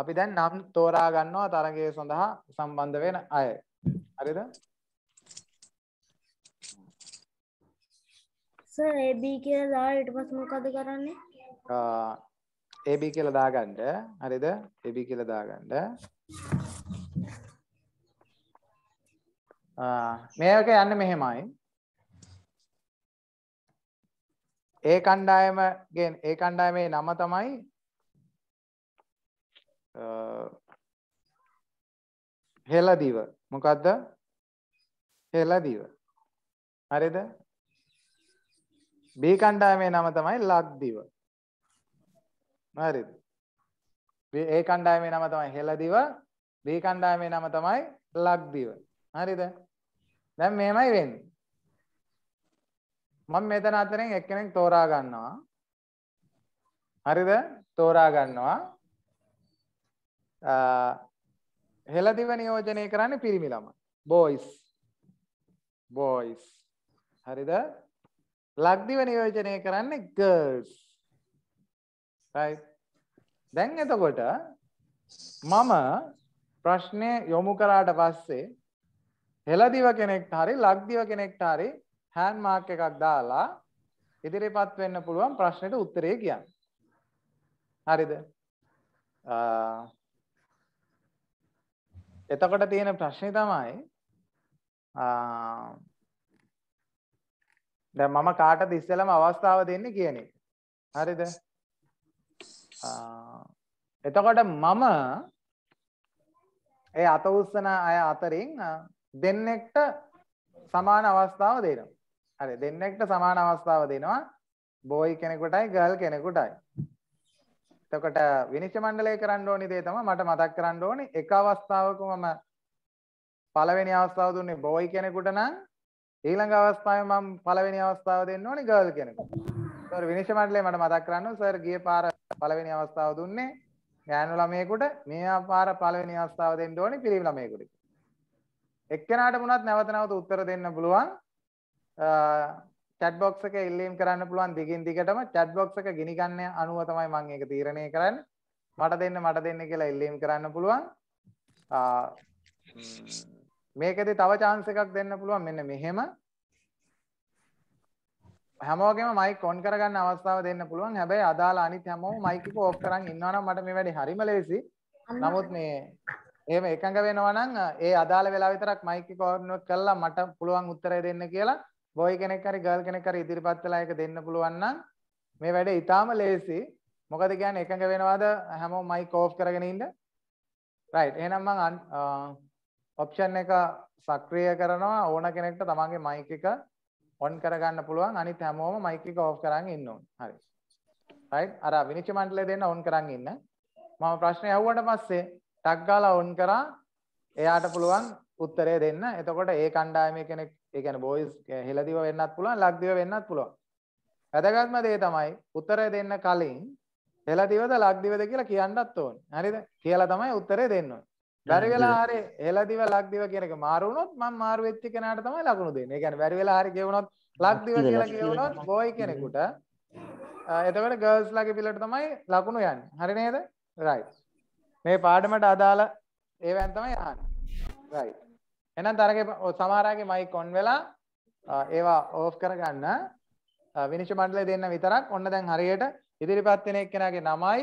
අපි දැන් නම් තෝරා ගන්නවා තරගය සඳහා සම්බන්ධ වෙන අය හරිද AB කියලා දාලා ඊට පස්සේ මොකද කරන්නේ? AB කියලා දාගන්න. හරිද? AB කියලා දාගන්න. මේක යන්න මෙහෙමයි. ඒ කණ්ඩායම ඒ කණ්ඩායමේ නම තමයි හෙලදිව. මොකද්ද? හෙලදිව. හරිද? බේ කණ්ඩායමේ නම තමයි ලක්දිව. හරිද? ඒ කණ්ඩායමේ නම තමයි හෙළදිව. බේ කණ්ඩායමේ නම තමයි ලක්දිව. හරිද? දැන් මෙහෙමයි වෙන්නේ. මම මෙතන අතරින් එක්කෙනෙක් තෝරා ගන්නවා. හරිද? තෝරා ගන්නවා. හෙළදිව නියෝජනය කරන්නේ පිරිමි ළමයි. boys boys හරිද? ලක්දිව නියෝජනය කරන්නේ ගර්ල්ස් දැන් එතකොට මම ප්‍රශ්නය යොමු කරාට පස්සේ හෙලදිව කෙනෙක්ට හරි ලක්දිව කෙනෙක්ට හරි හැන් මාර්ක එකක් දාලා ඉදිරිපත් වෙන්න පුළුවන් ප්‍රශ්නයට උත්තරේ කියන්න. හරිද? එතකොට තියෙන ප්‍රශ්නේ තමයි දැන් මම කාටද ඉස්සෙල්ලාම අවස්ථාව දෙන්නේ කියන එක. හරිද? එතකොට මම ඒ අත උස්සන අය අතරින් දෙන්නෙක්ට සමාන අවස්ථාව දෙනවා. හරි දෙන්නෙක්ට සමාන අවස්ථාව දෙනවා. බෝයි කෙනෙකුටයි ගර්ල් කෙනෙකුටයි. එතකොට විනිශ්චය මණ්ඩලය කරන්න ඕනි දේ තමයි මට මතක් කරන්න ඕනි එක අවස්ථාවක මම පළවෙනි අවස්ථාව දුන්නේ බෝයි කෙනෙකුට නම් ඊළඟ අවස්ථාවේ මම පළවෙනි අවස්ථාව දෙන්න ඕනේ ගර්ල් කෙනෙකුට. සර් විනිශ්චය මණ්ඩලය මට මතක් කරන්න සර් ගිය පාර පළවෙනි අවස්ථාව දුන්නේ ගෑනු ළමයෙකුට මේ පාර පළවෙනි අවස්ථාව දෙන්න ඕනේ පිරිමි ළමයෙකුට. එක්කෙනාට වුණත් නැවත නැවත උත්තර දෙන්න පුළුවන්. chat box එකේ ඉල්ලීම් කරන්න පුළුවන් දිගින් දිගටම chat box එක ගිනි ගන්න අනුව තමයි මම ඒක තීරණය කරන්නේ. මට දෙන්න මට දෙන්න කියලා ඉල්ලීම් කරන්න පුළුවන්. මේකද තව චාන්ස එකක් දෙන්න පුළුවන් මෙන්න මෙහෙම හැමෝගේම මයික් ඔොන් කරගන්න අවස්ථාව දෙන්න පුළුවන් හැබැයි අදාලා අනිත් හැමෝම මයික ෝක් කරන්න ඉන්නවනම් මට මේ වැඩි හරිම ලෙසි නමුත් මේ එහෙම එකඟ වෙනවනම් ඒ අදාළ වෙලා විතරක් මයික් කෝර්නුවක් කරලා මට පුළුවන් උත්තරය දෙන්න කියලා බොයි කෙනෙක් හරි ගර්ල් කෙනෙක් හරි ඉදිරිපත් වෙලා ඒක දෙන්න පුළුවන් නම් මේ වැඩේ ඊටාම ලේසි මොකද කියන්නේ එකඟ වෙනවද හැමෝම මයික් ඕෆ් කරගෙන ඉන්න රයිට් එහෙනම් මම ඔප්ෂන් එක සක්‍රිය කරනවා ඕන කෙනෙක්ට තමන්ගේ මයික් එක ඔන් කරගන්න පුළුවන් අනිත් හැමෝම මයික් එක ඕෆ් කරන් ඉන්න ඕන. හරි. රයිට් අර විනිශ්චය මණ්ඩලය දෙන්න ඔන් කරන් ඉන්න. මම ප්‍රශ්නේ අහුවට පස්සේ ටක් ගාලා ඔන් කරා එයාට පුළුවන් උත්තරය දෙන්න. එතකොට ඒ කණ්ඩායමේ කෙනෙක් ඒ කියන්නේ බොයිස් හෙළදිව වෙන්නත් පුළුවන්, ලක්දිව වෙන්නත් පුළුවන්. වැදගත්ම දේ තමයි උත්තරය දෙන්න කලින් හෙළදිවද ලක්දිවද කියලා කියන්නත් ඕනේ. හරිද? කියලා තමයි උත්තරය දෙන්න ඕනේ. බැරි වෙලා හරි එලදිව ලක්දිව කියන එක මාරු වුණොත් මම මාරු වෙච්ච කෙනාට තමයි ලකුණු දෙන්නේ. ඒ කියන්නේ බැරි වෙලා හරි ගෙවුණොත් ලක්දිව කියලා ගෙවුණොත් බොයි කෙනෙකුට එතකොට ගර්ල්ස් ලගේ පිළට තමයි ලකුණු යන්නේ. හරි නේද? රයිට්. මේ පාඩමට අදාළ ඒවෙන් තමයි යන්නේ. රයිට්. එහෙනම් තරගේ සමහරාගේ මයික් ඔන් වෙලා ඒවා ඕෆ් කරගන්න විනිශ්චය මණ්ඩලය දෙන්න විතරක් ඔන්න දැන් හරියට ඉදිරිපත් වෙන එක්කෙනාගේ නමයි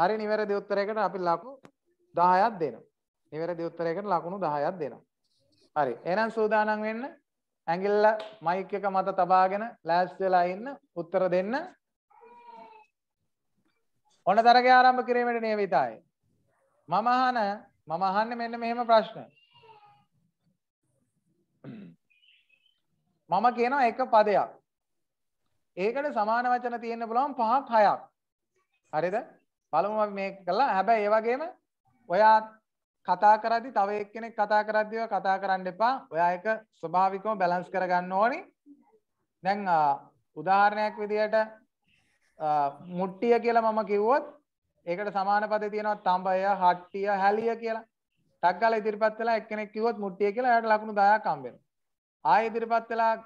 හරි නිවැරදි උත්තරයකට අපි ලකුණු දහයත් දෙනවා. නිවැරදි උත්තරයකට ලකුණු 10ක් දෙනවා. හරි. එහෙනම් සූදානම් වෙන්න ඇඟිල්ල මයික් එක මත තබාගෙන ලෑස්ති වෙලා ඉන්න උත්තර දෙන්න. ඔන්න තරගය ආරම්භ කිරීමට නියමිතයි. මම අහන මම අහන්නේ මෙන්න මෙහෙම ප්‍රශ්න. මම කියනවා එක පදයක්. ඒකට සමාන වචන තියෙන්න පුළුවන් පහක් හයක්. හරිද? බලමු අපි මේක කළා. හැබැයි ඒ වගේම ඔයා කතා කරදි තව එක්කෙනෙක් කතා කරද්දිව කතා කරන්න එපා ඔයා එක ස්වභාවිකව බැලන්ස් කරගන්න ඕනි දැන් උදාහරණයක් විදියට මුට්ටිය කියලා මම කිව්වොත් ඒකට සමාන පදේ තියෙනවා තඹය හට්ටිය හැලිය කියලා ටක් ගාලා ඉදිරිපත් වෙලා එක්කෙනෙක් කිව්වොත් මුට්ටිය කියලා එයාට ලකුණු 10ක් හම්බ වෙනවා ආයෙ ඉදිරිපත් වෙලා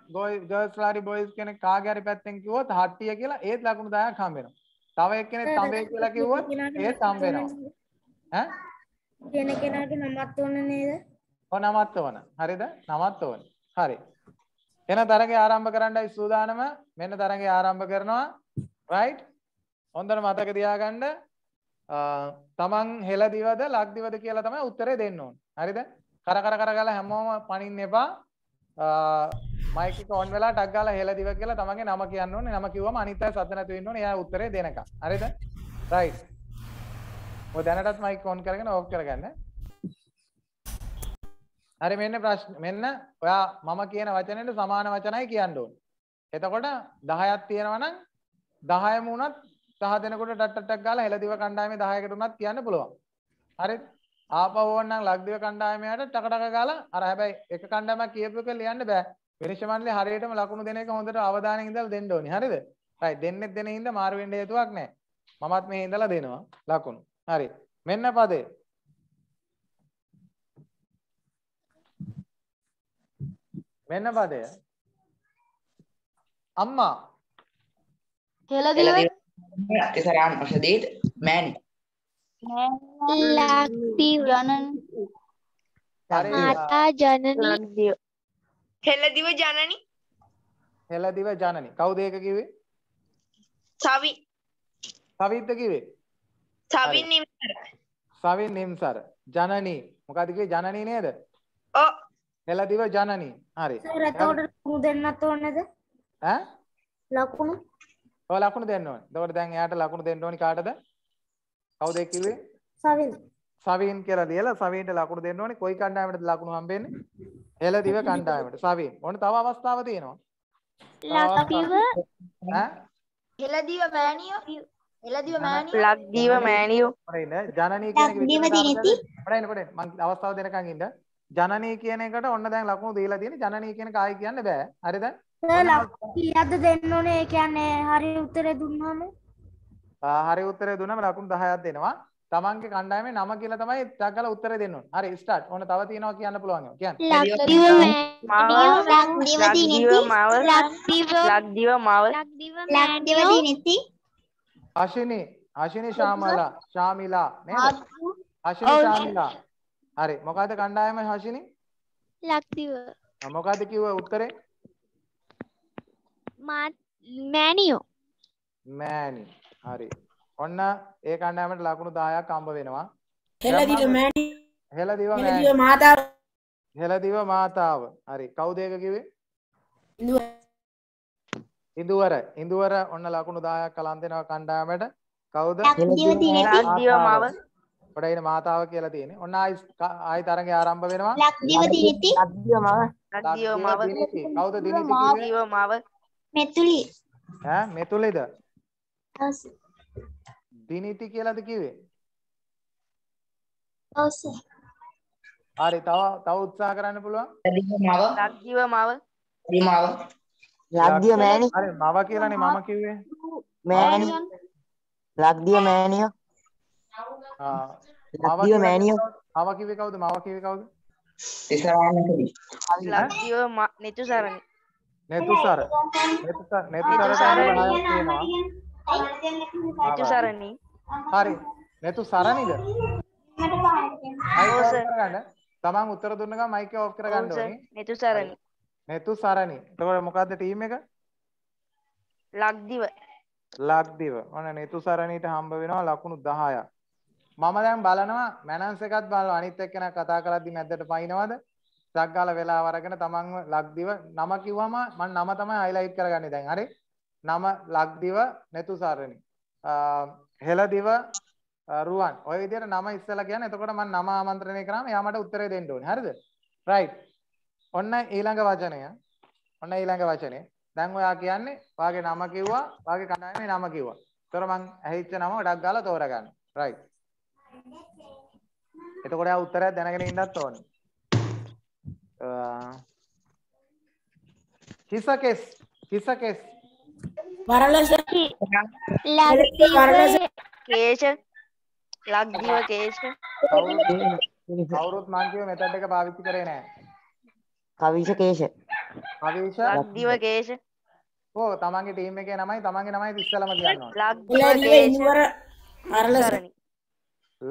ගර්ල්ස්ලා හරි බොයිස් කෙනෙක් කාගේ හරි පැත්තෙන් කිව්වොත් හට්ටිය කියලා ඒත් ලකුණු 10ක් හම්බ වෙනවා තව එක්කෙනෙක් තඹය කියලා කිව්වොත් ඒත් හම්බ වෙනවා ඈ කියන කෙනාට නමත් ඕන නේද? ඔව් නමත් ඕන. හරිද? නමත් ඕන. හරි. එහෙනම් තරගය ආරම්භ කරන්නයි සූදානම. මෙන්න තරගය ආරම්භ කරනවා. right? හොඳට මතක තියාගන්න. තමන් හෙළදිවද ලක්දිවද කියලා තමයි උත්තරේ දෙන්න ඕන. හරිද? කර කර කර ගාලා හැමෝම පණින්න එපා. මයික් එක ඔන් වෙලා ටක් ගාලා හෙළදිව කියලා තමන්ගේ නම කියන්න ඕනේ. නම කිව්වම අනිත් අය සද්ද නැතුව ඉන්න ඕනේ. එයා උත්තරේ දෙනකම්. හරිද? right. ඔය දැනටත් මයික් ඔන් කරගෙන ඕෆ් කරගන්න. හරි මෙන්න ප්‍රශ්න මෙන්න ඔයා මම කියන වචනෙට සමාන වචනයි කියන්න ඕනේ. එතකොට 10ක් තියෙනවා නම් 10ම වුණත් 10 දෙනකොට ටට්ටක් ගාලා හෙළදිව කණ්ඩායමේ 10කට වුණත් කියන්න පුළුවන්. හරිද? ආපහු ඕනනම් ලක්දිව කණ්ඩායමයට ටකටක ගාලා අර හැබැයි එක කණ්ඩායමක් කියපු එක ලියන්න බෑ. විනිශ්චය මණ්ඩලේ හරියටම ලකුණු දෙන එක හොඳට අවධානයෙන් ඉඳලා දෙන්න ඕනේ. හරිද? right දෙන්නෙත් දෙනින්ද මාරු වෙන්න හේතුවක් නැහැ. මමත් මේ ඉඳලා දෙනවා ලකුණු. හරි මෙන්න පදේ මෙන්න පදය අම්මා හෙළදිලවේ අතිසරාම් අෂදීත් මෑණි ලක්ති ජනන මාතා ජනනී හෙළදිව ජනනි හෙළදිව ජනනි කවුද ඒක කිව්වේ සවි සවිත්ද කිව්වේ සවින් නිම්සර. සවින් නිම්සර. ජනනී. මොකද්ද කිව්වේ ජනනී නේද? ඔව්. හෙලා දිව ජනනී. හරි. සර් එතකොට ලකුණු දෙන්නත් ඕනේද? ඈ? ලකුණු. ඔය ලකුණු දෙන්න ඕනේ. එතකොට දැන් එයාට ලකුණු දෙන්න ඕනි කාටද? කවුද ඒ කිව්වේ? සවින්. සවීන් කියලා ලියලා සවීන්ට ලකුණු දෙන්න ඕනේ. කොයි කණ්ඩායමටද ලකුණු හම්බෙන්නේ? හෙළදිව කණ්ඩායමට. සවීන්. ඕන තව අවස්ථාවක් තියෙනවා. ලකුණු හෙළදිව මෑණියෝ එලදිව මෑණියෝ ලක්දිව මෑණියෝ හරිද ජනනී කියන එක ලක්දිව දිනිති මඩ එනකොට මම අවස්ථාව දෙනකන් ඉන්න ජනනී කියන එකට ඔන්න දැන් ලකුණු දීලා තියෙන ජනනී කියන එක ආයි කියන්න බෑ හරිද කීයක්ද දෙන්න ඕනේ ඒ කියන්නේ හරි උත්තරේ දුන්නම හරි උත්තරේ දුන්නම ලකුණු 10ක් දෙනවා තමන්ගේ කණ්ඩායමේ නම කියලා තමයි ටක් කරලා උත්තරේ දෙන්න ඕනේ හරි ස්ටාර්ට් ඔන්න තව තියෙනවා කියන්න පුළුවන් ඒවා කියන්නේ ලක්දිව මව ලක්දිව මව ලක්දිව මව ලක්දිව දිනිති අශිනි අශිනි ශාමලා ශාමිලා නේද අශිනි ශාමිලා හරි මොකද්ද කණ්ඩායම හශිනි ලක්දිව මොකද්ද කිව්ව උත්තරේ මෑනියෝ මෑනි හරි ඔන්න ඒ කණ්ඩායමට ලකුණු 10ක් අම්බ වෙනවා හෙළදිව මෑනි හෙළදිව මෑනි හෙළදිව මාතාව හරි කවුද ඒක කිව්වේ ඉඳුවර ඉඳුවර ඔන්න ලකුණු 10ක් කලන් දෙනවා කණ්ඩායමට කවුද ලක්දිව මව ඔඩ ඉන මාතාව කියලා තියෙන්නේ ඔන්න ආයි ආයි තරඟය ආරම්භ වෙනවා ලක්දිව දිනිති ලක්දිව මව ලක්දිව මව කවුද දිනිති ලක්දිව මව මෙතුලි ඈ මෙතුලිද දිනිති කියලාද කිව්වේ ඔව් හරි තව තව උත්සාහ කරන්න පුළුවන් ලක්දිව මව ලක්දිව මව ලක්දිය මෑණි අර මව කියලානේ මම කිව්වේ මෑණි ලක්දිය මෑණියෝ ආ ලක්දිය මෑණියෝ මව කිව්වේ කවුද මව කිව්වේ කවුද තිසරණකදී ලක්දිය නෙතුසරණි නෙතුසර නෙතුසර නෙතුසරණි හරි නෙතුසරණිද තමන් උත්තර දුන්න ගමන් මයික් එක ඔෆ් කරගන්න ඕනේ නෙතුසරණි නෙතු සරණි. එතකොට මොකද්ද ටීම් එක? ලක්දිව. ලක්දිව. ඔන්න නෙතු සරණිට හම්බ වෙනවා ලකුණු 10ක්. මම දැන් බලනවා මැනන්ස් එකත් බලනවා අනිත් එක්කෙනා කතා කරද්දි මැද්දට පයින්නවද? ටක් ගාලා වෙලාව අරගෙන තමන්ව ලක්දිව නම කිව්වම මම නම තමයි highlight කරගන්නේ දැන්. හරි? නම ලක්දිව නෙතු සරණි. හෙළදිව රුවන්. ඔය විදිහට නම ඉස්සලා කියන්නේ එතකොට මම නම ආමන්ත්‍රණය කරාම එයා මට උත්තරේ දෙන්න ඕනේ. හරිද? right ඔන්න ඊළඟ වචනය ඔන්න ඊළඟ වචනේ දැන් ඔයා කියන්නේ වාගේ නම කිව්වා වාගේ කණ්ඩායමේ නම කිව්වා. ඒතර මං ඇහිච්ච නම ගොඩක් ගාලා තෝරගන්න. රයිට්. එතකොට ඔයා උත්තරය දැනගෙන ඉන්නත් ඕනේ. කිසකෙස් කිසකෙස් වරලසකි ලක්දිව කේෂ ලක්දිව කේෂ කවුරුත් මං කිව්ව මෙතඩ් එක පාවිච්චි කරේ නැහැ. කවිශකේෂ කවේශ ලක්දිවකේෂ ඕ තමන්ගේ ටීම් එකේ නමයි තමන්ගේ නමයි ඉස්සලම කියනවා ලක්දිව ඉනුවර අරලසරණි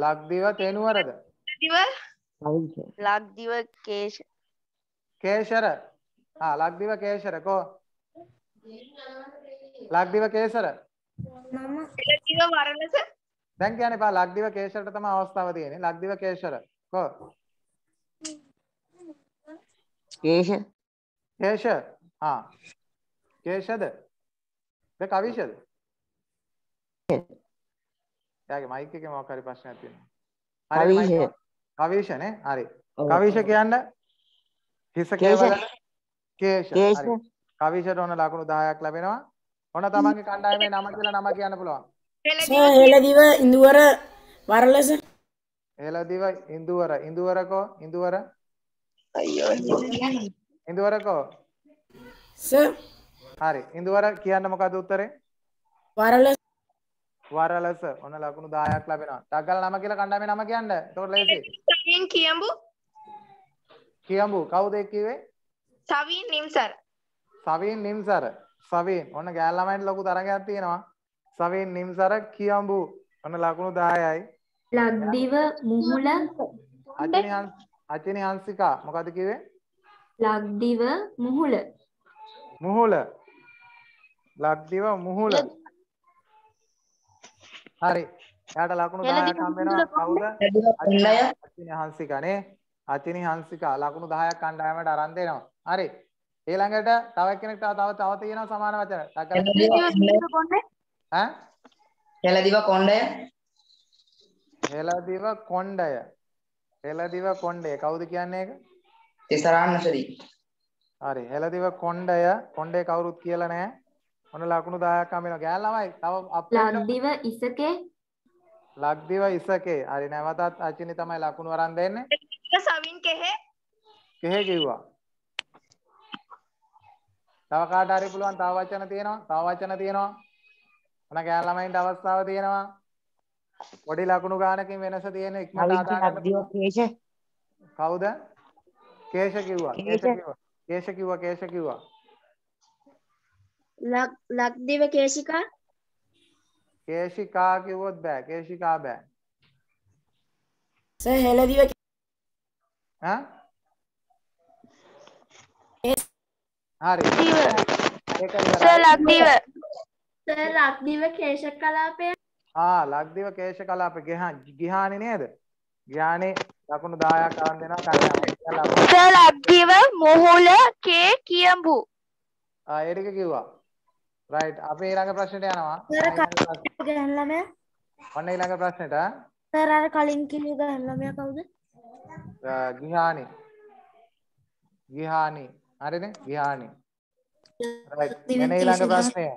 ලක්දිව තේනුවරද දිව ලක්දිව කේෂ කේශර ආ ලක්දිව කේශර කෝ ලක්දිව කේශර මම ලක්දිව වරලස දැන් කියන්නේ බා ලක්දිව කේශරට තමයි අවස්ථාව තියෙන්නේ ලක්දිව කේශර කෝ කේෂ කේෂ හා කේෂද ද කවිෂද එයාගේ මයික් එකේ මොකක් හරි ප්‍රශ්නයක් තියෙනවා හරි කවිෂ නේ හරි කවිෂ කියන්න හිස කේවල කේෂ හරි කවිෂට ඕන ලකුණු 10ක් ලැබෙනවා ඕන තමන්ගේ කණ්ඩායමේ නම කියලා නම කියන්න පුළුවන් හෙළදිව ඉඳුවර වරලස හෙළදිව ඉඳුවර ඉඳුවරකෝ ඉඳුවර අයියෝ ඉඳුවරකෝ සර් හරි ඉඳුවර කියන්න මොකද උත්තරේ වරලස වරලස ඔන්න ලකුණු 10ක් ලැබෙනවා ටග්ගල නම කියලා කණ්ඩායමේ නම කියන්න එතකොට ලේසි කියඹු කියඹු කවුද ඒ කිව්වේ සවීන් නිම්සර් සවීන් නිම්සර් සවීන් ඔන්න ගෑල් ළමයින්ට ලොකු තරගයක් තියෙනවා සවීන් නිම්සර කියඹු ඔන්න ලකුණු 10යි ලක්දිව මුහුල අජිනිහන් අචිනි හංසිකා මොකද කිවේ ලක්දිව මුහුල මුහුල ලක්දිව මුහුල හරි එයාට ලකුණු 10ක් හම්බ වෙනවා කවුද අචිනි හංසිකානේ අචිනි හංසිකා ලකුණු 10ක් කණ්ඩායමට අරන් දෙනවා හරි ඊළඟට තව කෙනෙක්ට තව තව තියෙනවා සමාන වචන ඈ හෙළදිව කොණ්ඩය හෙළදිව කොණ්ඩය හෙළදිව කොණ්ඩය කවුද කියන්නේ ඒක? තිසරාන්න ශ්‍රී. හරි හෙළදිව කොණ්ඩය කොණ්ඩේ කවුරුත් කියලා නැහැ. ඔන්න ලකුණු 10ක් අමිනවා. ගෑල් ළමයි තව අපේ ලක්දිව ඉසකේ ලක්දිව ඉසකේ. හරි නැවතත් අචිනි තමයි ලකුණු වරන් දෙන්නේ. සවින් කෙහෙ කෙහෙ කිව්වා. තව කාට හරි පුළුවන් තව වචන තියෙනවා? තව වචන තියෙනවා? ඔන්න ගෑල් ළමයින්ට අවස්ථාව තියෙනවා. පොඩි ලකුණු ගානකින් වෙනස තියෙන ඉක්මනට හදාගන්න කේෂ කවුද කේෂ කිව්වා කේෂ කිව්වා කේෂ කිව්වා කේෂ කිව්වා ලක් ලක්දිව කේෂිකා කේෂිකා කිව්වොත් බෑ කේෂිකා බෑ සර් හෙළදිව ඈ හරි ඒක ඉවරයි සර් ලක්දිව සර් ලක්දිව කේෂ කලාපය ආ ලක්දිව කේශ කලාප ගිහා ගිහානේ නේද? ගිහානේ ලකුණු 10ක් ආවන් දෙනවා කල්ලා. ලක්දිව මොහොල කේ කියඹු. ආ ඒ ටික කිව්වා. රයිට් අපේ ඊළඟ ප්‍රශ්නෙට යනවා. සර් ගහන ළමයා. ඔන්න ඊළඟ ප්‍රශ්නෙට. සර් අර කලින් කිව්ව ගහන ළමයා කවුද? ගිහානේ. ගිහානේ. හරිනේ? ගිහානේ. රයිට්. එන ඊළඟ ප්‍රශ්නය.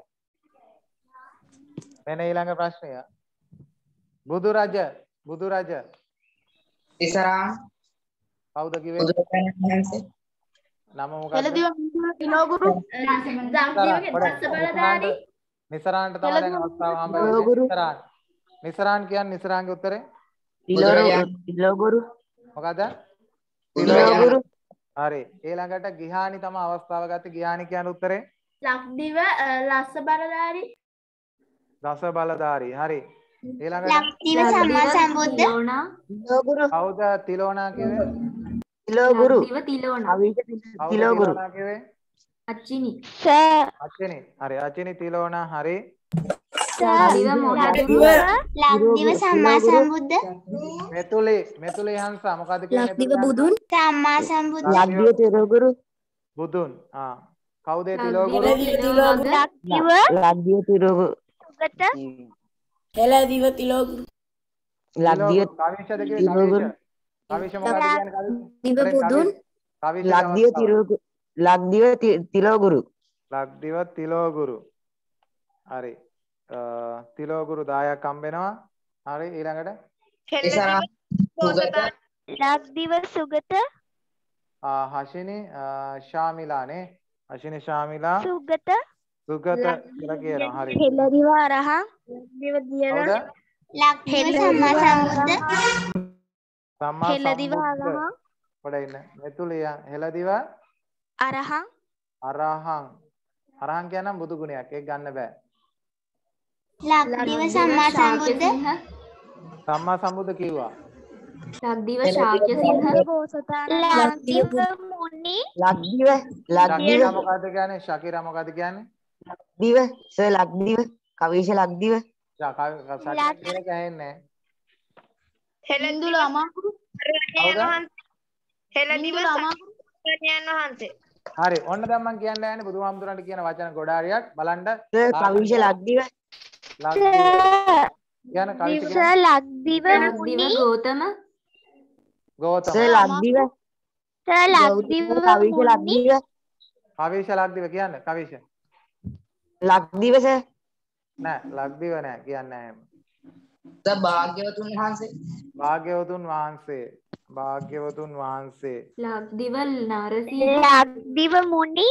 මෙන්න ඊළඟ ප්‍රශ්නය. බුදු රජ බුදු රජ තිසරා කවුද කිව්වේ? බුදු වහන්සේ. නම මොකක්ද? එළදිව විනෝගුරු දම්දිවගේ දස්ස බලධාරී නිසරාන්ට තමයි දැන් අවස්ථාව හම්බ වෙන්නේ. නිසරාන්. නිසරාන් කියන්නේ නිසරාන්ගේ උත්තරේ? තිලෝගුරු. මොකද? තිලෝගුරු. හරි. ඊළඟට ගිහානි තමයි අවස්ථාව ගත්තේ. ගිහානි කියන උත්තරේ? ලක්දිව ලස්ස බලධාරී දස බලධාරී. හරි. ඊළඟට ලක්තිව සම්මා සම්බුද්ධ ලෝගුරු. කවුද තිලෝනා කිව්වේ? තිලෝගුරු. ලක්තිව තිලෝනා. තිලෝගුරු. අච්චිනි. සර්. අච්චිනි. හරි. අච්චිනි තිලෝනා හරි. ලක්දිව සම්මා සම්බුද්ධ මෙතුලේ මෙතුලේ හංසා මොකද කියන්නේ ලක්දිව බුදුන් සම්මා සම්බුද්ධ ලක්දිව තිලෝගුරු බුදුන් ආ කවුද තිලෝගුරු ලක්දිව ලක්දිව තිලෝගුරු ගත්ත හෙලා දිව තිලෝග ලක්දිය දිව පුදුන් ලක්දිය තිරෝගු ලක්දිව තිලෝගුරු ලක්දිව තිලෝගුරු හරි තිලෝගුරු දායක් අම්බෙනවා හරි ඊළඟට ලක්දිව සුගත හෂිනි ශාමිලානේ හෂිනි ශාමිලා සුගත සුගත කියලා කියනවා හරි හෙළදිව අරහං හෙළදිව දියන ලක්ෂණ සම්මා සම්බුද්ධ සම්මා හෙළදිව අරහං පොඩ්ඩක් ඉන්න මෙතුලියන් හෙළදිව අරහං අරහං අරහං කියනනම් බුදු ගුණයක් ඒක ගන්න බෑ ලක්දිව සම්මා සම්බුද්ධ සම්මා සම්බුද්ධ කිව්වා ලක්දිව ශාක්‍ය සිංහ ලක්දිව මුනි ලක්දිව ලක්දිව මොකද්ද කියන්නේ ශාකිරා මොකද්ද කියන්නේ ලක්දිව සර් ලක්දිව කවීෂ ලක්දිව ඇහෙන්නේ හෙළඳුල අමාරු හෙළදිව වහන්සේ හරි ඔන්න දැන් මම කියන්න යන්නේ බුදුහාමුදුරන්ට කියන වචන ගොඩාරියක් බලන්න කවීෂ ලක්දිව යන කවිත ලක්දිව ලක්දිව ගෞතම ගෞතම සර් ලක්දිව සර් ලක්දිව කවීෂ ලක්දිව කවීෂ ලක්දිව කියන්නේ කවීෂ ලක්දිව සර් නෑ ලක්දිව නෑ කියන්නේ නෑ භාග්‍යවතුන් වහන්සේ භාග්‍යවතුන් වහන්සේ භාග්‍යවතුන් වහන්සේ ලක්දිව නරසිංහ ලක්දිව මුනි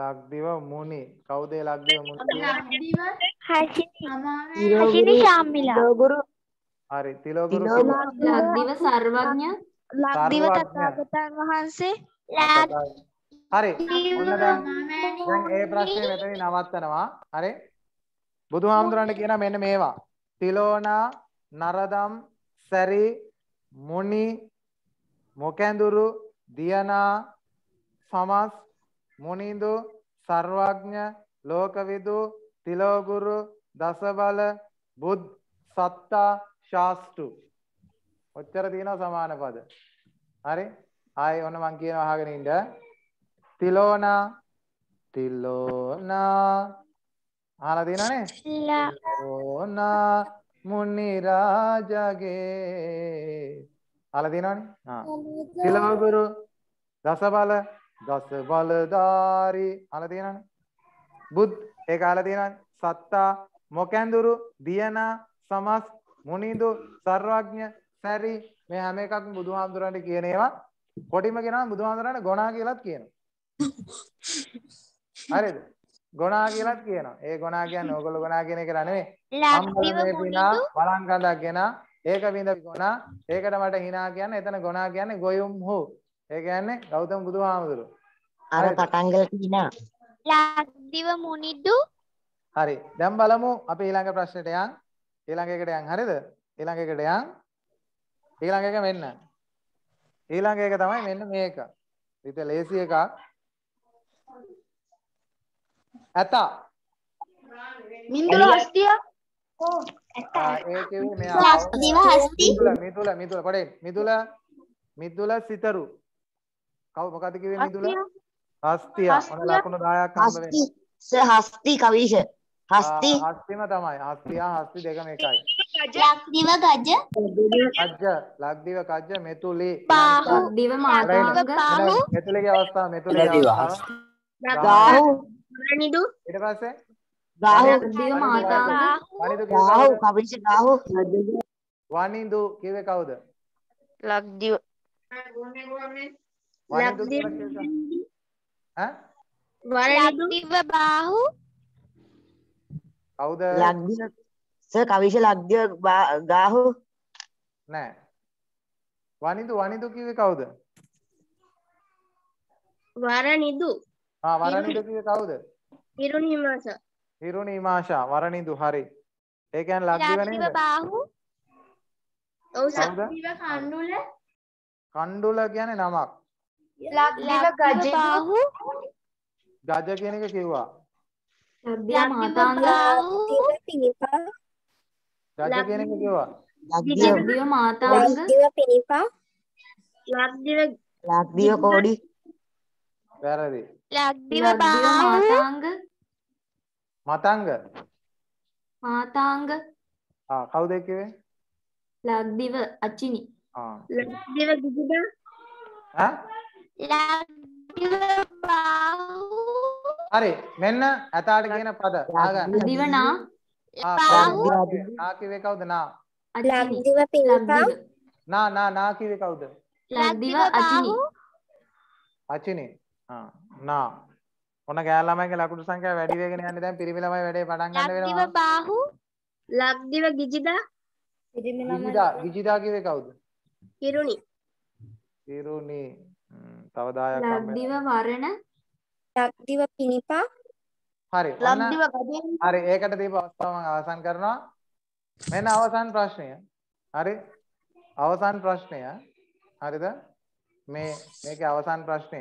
ලක්දිව මුනි කවුද ලක්දිව මුනි ලක්දිව හසිනි හසිනි ශාම්මිලා ගුරු හරි තිලෝගුරු ලක්දිව සර්වඥ ලක්දිව තථාගතයන් වහන්සේ ලක් හරි. ඔන්න දැන් දැන් ඒ ප්‍රශ්නේ මෙතනින් නවත්තනවා. හරි. බුදුහාමුදුරන්ට කියන මෙන්න මේවා. තිලෝනා, නරදම්, සරි, මුනි, මොකැඳුරු, දියනා, සමස්, මුනිඳු, සර්වඥ, ලෝකවිදු, තිලෝගුරු, දසබල, බුද්, සත්තා, ශාස්තු. ඔච්චර තියෙනවා සමාන පද. හරි. ආයේ ඔන්න මං කියනවා අහගෙන ඉන්න. තිලෝනා තිලෝනා අහලා තියෙනවනේ තිලෝනා මුනි රාජගේ අහලා තියෙනවනේ ආ තිලෝගුරු දසබල දසබල ධාරි අහලා තියෙනවනේ බුද් ඒක අහලා තියෙනවනේ සත්තා මොකැඳුරු දියන සමස් මුනිදු සර්වඥ සැරි මේ හැම එකක්ම බුදුහාමුදුරන්ට කියන ඒවා කොටිම කියනවා බුදුහාමුදුරන්ට ගොනා කියලාත් කියනවා හරිද? ගොනා කියලාත් කියනවා. ඒ ගොනා කියන්නේ ඕගොල්ලෝ ගොනා කියන එක නෙමෙයි. ලක්දිව මුනිදු වළංගඳක් ගෙනා ඒක විඳ ගොනා ඒකට මට hina කියන්නේ එතන ගොනා කියන්නේ ගොයුම් හෝ. ඒ කියන්නේ ගෞතම බුදුහාමුදුරුවෝ. අර තටංගල hina. ලක්දිව මුනිදු හරි. දැන් බලමු අපි ඊළඟ ප්‍රශ්නෙට යන්. ඊළඟ එකට යන්. හරිද? ඊළඟ එකට යන්. ඊළඟ එක මෙන්න. ඊළඟ එක තමයි මෙන්න මේක. ඉතින් ලේසි එකක්. ඇතා මින්දුල හස්තිය ඕ ඇතා ඒ කිව්වේ මෙයා දිව හස්ති මිදුල මිදුල කොටේ මිදුල මිදුල සිතරු කවු මොකද කිව්වේ මිදුල හස්තිය ඔන්න ලකුණු 10ක් හම්බ වෙනවා ස හස්ති කවිෂ හස්ති හස්තිම තමයි හස්තියා හස්ති දෙකම එකයි ලක්දිව ගජ ගජ ලක්දිව ගජ මෙතුලි පාහු දිව මාතාවක පාහු මෙතුලිගේ අවස්ථාව මෙතුලිගේ අවස්ථාව ගාහු රනිදු ඊට පස්සේ රාහු දිව මාතා වනිදු රාහු කවිෂ රාහු වනිදු කිව්වේ කවුද ලක්දිව ලක්දිව ඈ ලක්දිව බාහු කවුද ලක්දිව සර් කවිෂ ලක්දිව ගාහු නෑ වනිදු වනිදු කිව්වේ කවුද වරනිදු ආ වරණිදු කියේ කවුද? හිරුනිමාෂා. හිරුනිමාෂා වරණිදු හරි. ඒ කියන්නේ ලක්දිව නේද? ලක්දිව බාහු. ඔව් ලක්දිව කණ්ඩුල. කණ්ඩුල කියන්නේ නමක්. ලක්දිව ගජ බාහු. ගජ කියන එක කිව්වා. ලක්දිව මාතාංග පිනිපා. ගජ කියන එක කිව්වා. ලක්දිව මාතාංග ලක්දිව පිනිපා. ලක්දිව ලක්දිව කෝඩි. වැරදි. ලක්දිව මාතාංග මතංග මාතාංග ආ කවුද කිව්වේ ලක්දිව අචිනි ආ ලක්දිව ගුගුදා ඈ ලක්දිව බාහු හරි මෙන්න ඇතාට කියන පද ආගන්න ලක්දිව නා බාහු ආ කිව්වේ කවුද නා ලක්දිව පිළිකා නා නා නා කිව්වේ කවුද ලක්දිව අචිනි අචිනි ආ නා ඔන්න ගෑල්ලාමයිගේ ලකුණු සංඛ්‍යාව වැඩි වෙගෙන යන්නේ දැන් පිරිමි ළමයි වැඩේ පටන් ගන්න වෙනවා ලක්දිව බාහු ලක්දිව ගිජිදා පිරිමි ළමයි ගිජිදා ගිජිදා කිව්වේ කවුද කිරුණි කිරුණි තව 10ක් ලක්දිව වරණ ලක්දිව පිනිපා හරි ලක්දිව ගදෙන් හරි ඒකට දීපු අවස්ථාව මම අවසන් කරනවා මෙන්න අවසන් ප්‍රශ්නය හරි අවසන් ප්‍රශ්නය හරිද මේ මේකේ අවසන් ප්‍රශ්නය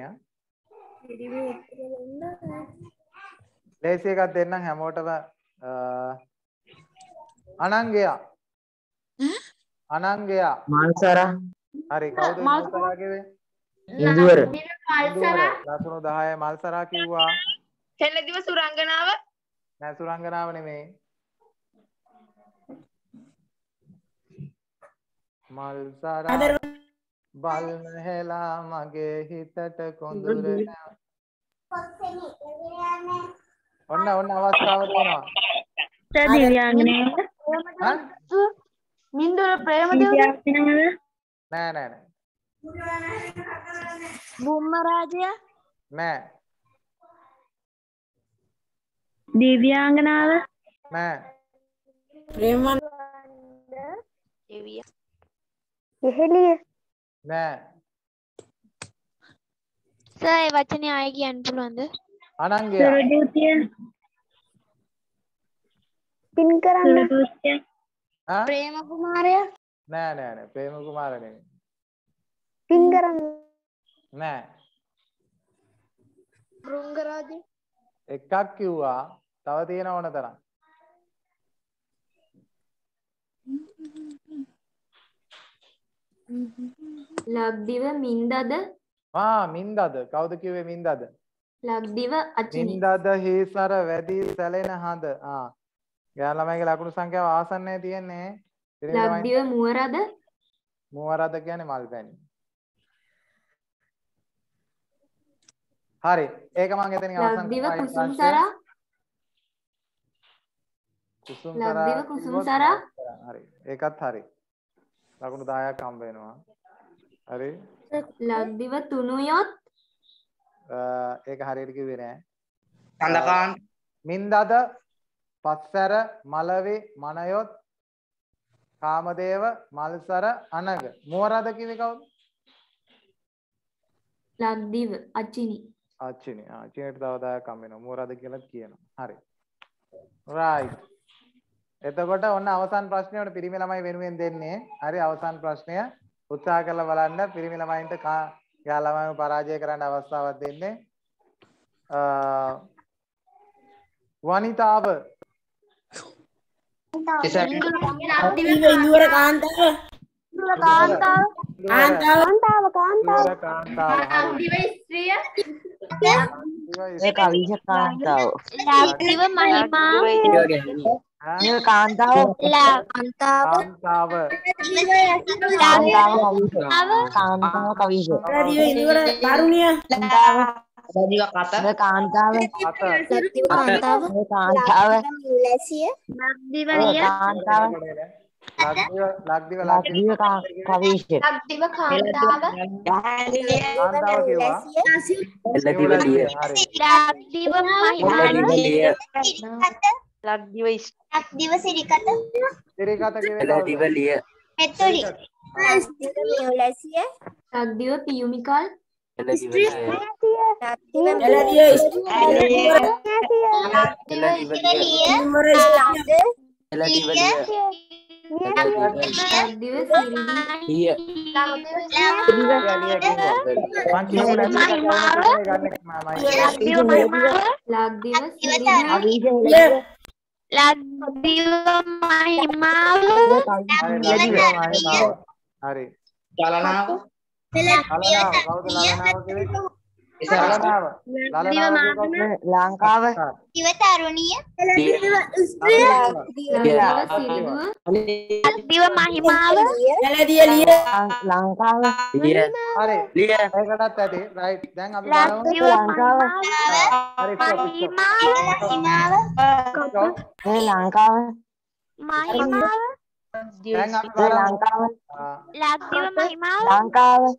ලේසි එකක් දෙන්නම් හැමෝටම අනංගයා අනංගයා මල්සර හරි කවුද මල්සරා කිව්වේ ඉන්දුවර ලසුණු 10 මල්සරා කිව්වා සෙල්ලදිව සුරංගනාව නෑ සුරංගනාව නෙමෙයි මල්සරා බල්ම හෙලා මගේ හිතට කොඳුර ඔන්න ඔන්න අවස්ථාව තියෙනවා මින්දුර ප්‍රේම නෑ නෑ නෑ බුම්මරාජය නෑ දිව්‍යාංගනාව නෑ ප්‍රේමන්ද දෙවිය එහෙලිය නෑ සර් ඒ වචනේ ආයෙ කියන්න පුළුවන්ද? අනංගය. සරදූතිය. පින් කරන්න. සරදූතිය. ප්‍රේම කුමාරයා. නෑ නෑ නෑ ප්‍රේම කුමාර නෙමෙයි. පින් කරන්න. නෑ. රුංගරාජේ. එකක් කිව්වා තව තියෙන ඕන තරම්. ලක්දිව මින්දද ආ මින්දද කවුද කිව්වේ මින්දද ලක්දිව අචිනි මින්දද හේසර වැඩි සැලෙන හඳ ආ ගෑන ළමයිගේ ලකුණු සංඛ්‍යාව ආසන්නයේ තියෙන්නේ ලක්දිව මුවරද මුවරද කියන්නේ මල්පැණි හරි ඒක මම එතනින් අවසන් ලක්දිව කුසුම්තරා කුසුම්තරා ලක්දිව කුසුම්තරා හරි ඒකත් හරි ලකුණු 10ක් හම්බ වෙනවා. හරි. ලක්දිව තුනුයොත් ඒක හරියට කිව්වේ නෑ. සඳකාන් මින්දද පස්සර මලවේ මනයොත් කාමදේව මල්සර අනග. මෝරද කිව්වේ කවුද? ලක්දිව අචිනි. අචිනි. ආ අචිනිට තව 10ක් හම්බ වෙනවා. මෝරද කියලාත් කියනවා. හරි. right එතකොට ඔන්න අවසන් ප්‍රශ්නය ඔන්න පිරිමි ළමයි වෙනුවෙන් දෙන්නේ. හරි අවසන් ප්‍රශ්නය උත්සාහ කරලා බලන්න පිරිමි ළමයින්ට යා ළමයිව පරාජය කරන්න අවස්ථාවක් දෙන්නේ. වනිතාව ඉන්දුවර කාන්තාව කාන්තාව කාන්තාව කාන්තාව කාන්තාව දිව ස්ත්‍රිය ඒ කවිෂ කාන්තාව දිව මහිමා කාන්තාව කාන්තාව කාන්තාව කාන්තාව කවිෂ තරුණිය සජීව කත කාන්තාව කාන්තාව කාන්තාව ලැසිය ලක්දිව කාන්තාව ලක්දිව ලක්දිව කවිෂ ලක්දිව කාන්තාව කාන්තාව කියවා ලක්දිව ලිය ලක්දිව මහාන ලක් දිව ලක් දිව සිරිකත සිරිකත ලක්දිව ලිය මෙතුලි ලැසිය ලක්දිව පියුමිකල් ලක්දිව ලක්දිව මහිමාව ලක්දිව ධර්මිය හරි චලනාව කවුද ලලනාව කියන්නේ ලංකාව ඉව තරුණිය දිව මහිමාව ලදිය ලිය ලංකාව ලිය හරි ලිය ඒකටත් ඇති රයිට් දැන් අපි බලමු ලංකාව හරි මහිමාව මේ ලංකාව මහිමාව දැන් අපි ලංකාව ලක්දිව මහිමාව ලංකාව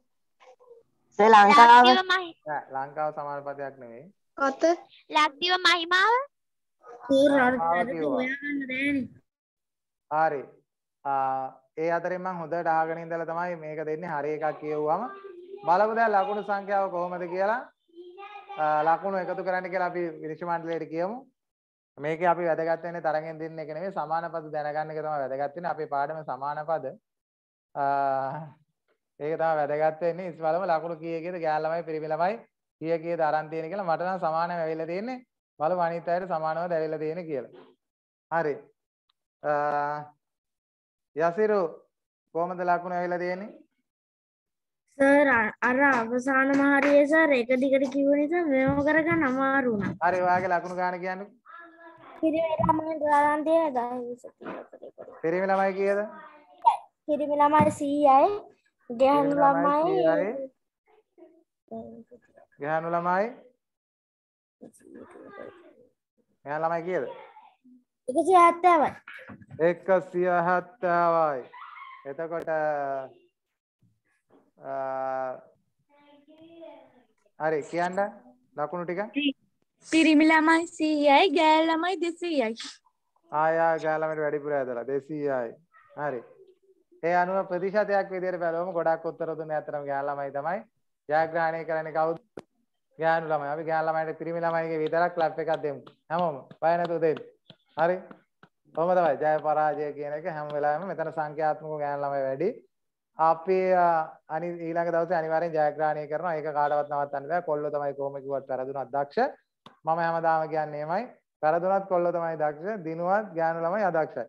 සේ ලංකාව ලංකාව සමාල්පතයක් නෙවේ කොත ලක්දිව මහිමාව හරි ඒ අතරෙම හොඳට ආගෙන ඉඳලා තමයි මේක දෙන්නේ හරි එකක් කියවුවම බලමු දැන් ලකුණු සංඛ්‍යාව කොහොමද කියලා ලකුණු එකතු කරන්න කියලා අපි විනිශ්චය මණ්ඩලයට කියමු මේකේ අපි වැදගත් වෙන්නේ තරගෙන් දෙන්න එක නෙමෙයි සමාන පද දැනගන්න එක තමයි වැදගත් වෙන්නේ අපේ පාඩම සමාන පද ඒක තමයි වැදගත් වෙන්නේ ඉස්මලම ලකුණු කීයකද ගෑල්ලමයි පිරිමිලමයි කීය කීයද අරන් තියෙන කියලා මට නම් සමානව ඇවිල්ලා තියෙන්නේ බලමු අනිත් අයට සමානවද ඇවිල්ලා තියෙන්නේ කියලා. හරි. යසිරු කොහමද ලකුණු ඇවිල්ලා තියෙන්නේ? සර් අර අවසාන මහරියේ සර් එක දිගට කිව්ව නිසා මෙව කරගන්න අමාරු වුණා. හරි ඔයාගේ ලකුණු ගන්න කියන්නේ. පිරිමි ළමයි ගණන් තියෙන 10 20 30 40. පිරිමි ළමයි කීයද? පිරිමි ළමයි 100යි ගැහණු ළමයි ගැහණු ළමයි ගැහණු ළමයි කීයද 170යි 170යි එතකොට හරි කියන්න ලකුණු ටික පිරිමි ළමයි 100යි ගෑල් ළමයි 200යි ආය ආය ගෑල් ළමයිට වැඩිපුර ඇදලා 200යි හරි ඒ අනුව ප්‍රතිශතයක් විදිහට බැලුවම ගොඩක් උත්තර දුන්නේ අතරම ගෑන් ළමයි තමයි ජයග්‍රහණය කරන්නේ කවුද? ගෑනු ළමයි. අපි ගෑන් ළමයිට පිරිමි ළමයිගේ විතරක් ක්ලබ් එකක් දෙමු. හැමෝම බය නැතුව දෙන්න. හරි. කොහොම තමයි ජය පරාජය කියන එක හැම වෙලාවෙම මෙතන සංඛ්‍යාත්මක ගෑන් ළමයි වැඩි. අපි අනි ඊළඟ දවසේ අනිවාර්යෙන් ජයග්‍රහණය කරනවා. ඒක කාටවත් නවත්තන්න බෑ. කොල්ලෝ තමයි කොහොම කිව්වත් වැරදුනක් දක්ෂ. මම හැමදාම කියන්නේ එමයයි. වැරදුනත් කොල්ලෝ තමයි දක්ෂ. දිනුවත් ගෑනු ළමයි අදක්ෂයි.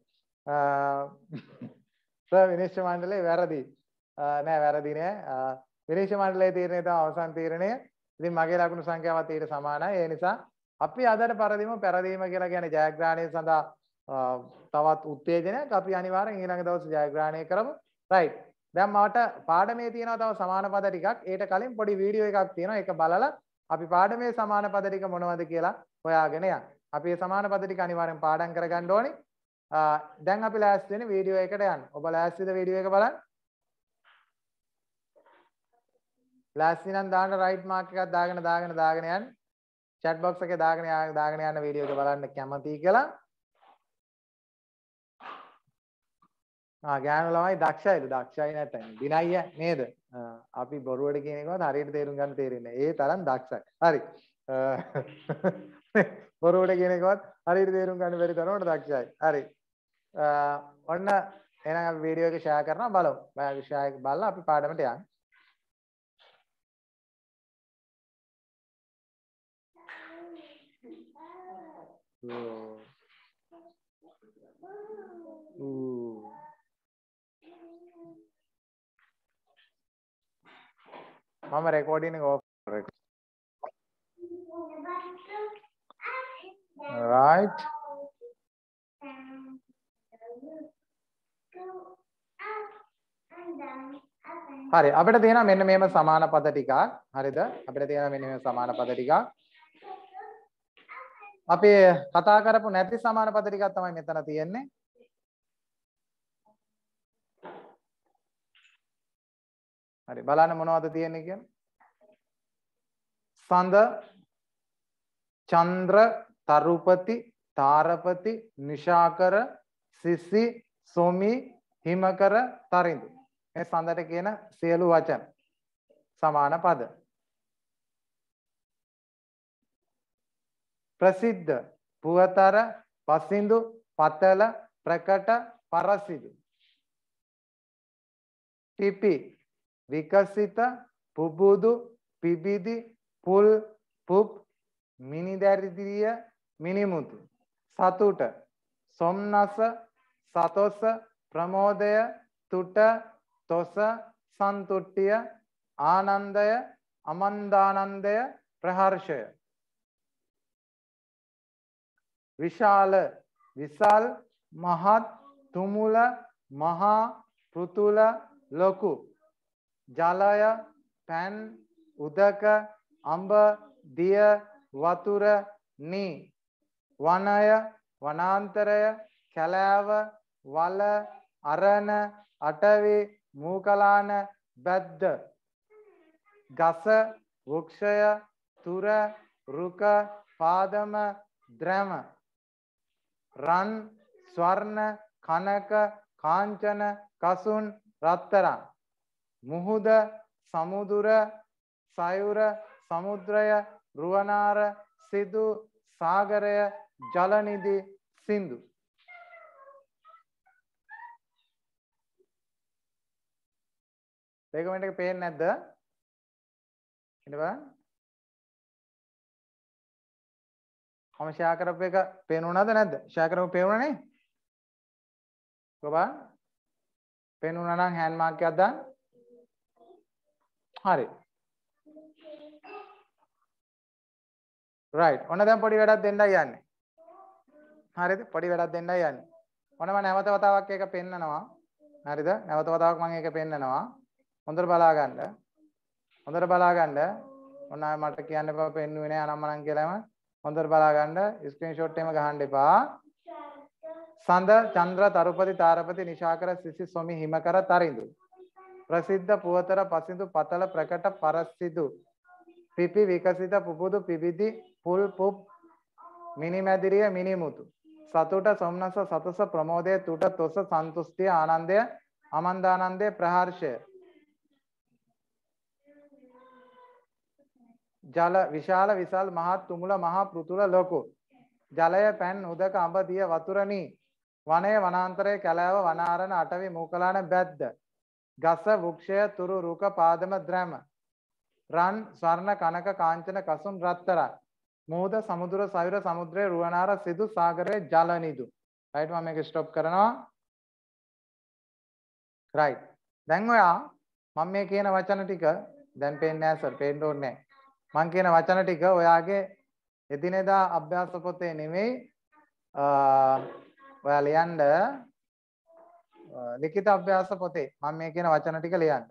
සර් විනිශ්චය මණ්ඩලය වැරදි. Uh, නෑ වැරදි නෑ. විනිශ්චය uh, මණ්ඩලයේ තීරණය තමයි අවසන් තීරණය. ඉතින් මගේ ලකුණු සංඛ්‍යාවත් ඊට සමානයි. ඒ නිසා අපි අදට පරදිම පෙරදීම කියලා කියන්නේ ජයග්‍රහණය සඳහා uh, තවත් උත්තේජනයක් අපි අනිවාර්යෙන් ඊළඟ දවසේ ජයග්‍රහණය කරමු. right. දැන් මට පාඩමේ තියෙනවා තව සමාන පද ටිකක්. ඒට කලින් පොඩි වීඩියෝ එකක් තියෙනවා. ඒක බලලා අපි පාඩමේ සමාන පද ටික මොනවද කියලා හොයාගෙන යන්න. අපි මේ සමාන පද ටික අනිවාර්යෙන් පාඩම් කරගන්න ඕනේ. දැන් අපි ලෑස්ති වෙන වීඩියෝ එකට යන්න. ඔබ ලෑස්තිද වීඩියෝ එක බලන්න? ලෑස්ති නම් දාන්න රයිට් මාක් එකක් දාගෙන දාගෙන දාගෙන යන්න. chat box එකේ දාගෙන දාගෙන යන වීඩියෝ එක බලන්න කැමතියි කියලා. ආ ගෑනු ළමයි දක්ෂයිලු දක්ෂයි නැත්නම් දිනයිය නේද? අපි බොරුවට කියන එකවත් හරියට තේරුම් ගන්න තේරෙන්නේ නැහැ. ඒ තරම් දක්ෂයි. හරි. බොරුවට කියන එකවත් හරියට තේරුම් ගන්න බැරි තරමට දක්ෂයි. හරි. ඔන්න එහෙනම් අපි වීඩියෝ එක ෂෙයා කරනවා බලමු. ඔයාගේ ෂෙයා එක බලලා අපි පාඩමට යමු. Ooh. Ooh. මම රෙකෝඩින් එක ඕෆ් කරේ. right හරි අපිට තියෙනවා මෙන්න මේම සමාන පද ටිකක් හරිද අපිට තියෙනවා මෙන්න මේ සමාන පද ටිකක් අපි කතා කරපු නැති සමාන පද ටිකක් තමයි මෙතන තියෙන්නේ හරි බලන්න මොනවද තියෙන්නේ කියන්නේ සඳ චන්ද්‍ර තරුපති තාරපති නිෂාකර සිසි සොමි හිමකර තරිඳු මේ සඳට කියන සියලු වචන සමාන පද ප්‍රසිද්ධ පුවතර පසිඳු පතල ප්‍රකට පරසිදු ටිපි විකසිත පුබුදු පිබිදි පුල් පුප් මිනිදැරිදිරිය මිනිමුතු සතුට සොම්නස සතොස ප්‍රමෝදය තුට තොස සන්තුට්ටිය ආනන්දය අමන්දානන්දය ප්‍රහර්ෂය. විශාල විසල් මහත් තුමුල මහා පෘතුල ලොකු ජලය පැන් උදක අඹ දිය වතුර නී වනය වනාන්තරය කැලෑව වල අරණ අටවි මූකලාන බැද්ද ගස වෘක්ෂය තුර රුක පාදම ද්‍රම රන් ස්වර්ණ කනක කාංචන කසුන් රත්තරන් මුහුද සමුදුර සයුර සමුද්‍රය රුවනාර සිදු සාගරය ජලනිදි සින්දු රෙකමෙන්ඩ් එක පේන්නේ නැද්ද? ඉඳපන්. මම ෂෙයා කරපු එක පේනුණාද නැද්ද? ෂෙයා කරපු පේනුණානේ. ගොබන්. පේනුණා නම් හෑන්ඩ් මාක් එකක් දාන්න. හරි. රයිට්. ඔන්න දැන් පොඩි වැඩක් දෙන්නයි යන්නේ. හරිද? පොඩි වැඩක් දෙන්නයි යන්නේ. ඔන්න මම නැවත වතාවක් ඒක පෙන්නනවා. හරිද? නැවත වතාවක් මම ඒක පෙන්නනවා. හොඳට බලා ගන්න. හොඳට බලා ගන්න. ඔන්න ආයෙ මට කියන්න එපා පෙන්නුවේ නෑ අනම් මනම් කියලාම හොඳට බලා ගන්න. ස්ක්‍රීන්ෂොට් එකම ගහන්න එපා. සඳ චන්ද්‍ර තරුපති තාරපති නිශාකර සිසි සොමි හිමකර තරිඳු ප්‍රසිද්ධ පුවතර පසිඳු පතල ප්‍රකට පරස්සිදු පිපි විකසිත පුබුදු පිබිදි පුල් පුප් මිනිමැදිරිය මිනිමුතු සතුට සොම්නස සතස ප්‍රමෝදය තුට තොස සන්තුෂ්ටිය ආනන්දය අමන්දානන්දය ප්‍රහර්ෂය ජල විශාල විසල් මහත් තුමුල මහා පෘතුල ලොකු. ජලය පැන් උදක අඹ දිය වතුරණී. වනය වනාන්තරය කැලෑව වනාරණ අටවි මූකලාන බැද්ද. ගස වෘක්ෂය තුරු රුක පාදම ද්‍රැම. රන් ස්වර්ණ කනක කාංචන කසුම් රත්තරයි. මූද සමුදුර සවිර සමුද්‍රය රුවනාර සිදු සාගරය ජලනිදු. රයිට් මම එක ස්ටොප් කරනවා. රයිට්. දැන් ඔයා මම මේ කියන වචන ටික දැන් පේන්නේ නැහැ සර් පේන්න ඕනේ නැහැ. මං කියන වචන ටික ඔයාගේ එදිනෙදා අභ්‍යාස පොතේ නෙමෙයි ඔයා ලියන්න ලිඛිත අභ්‍යාස පොතේ මම මේ කියන වචන ටික ලියන්න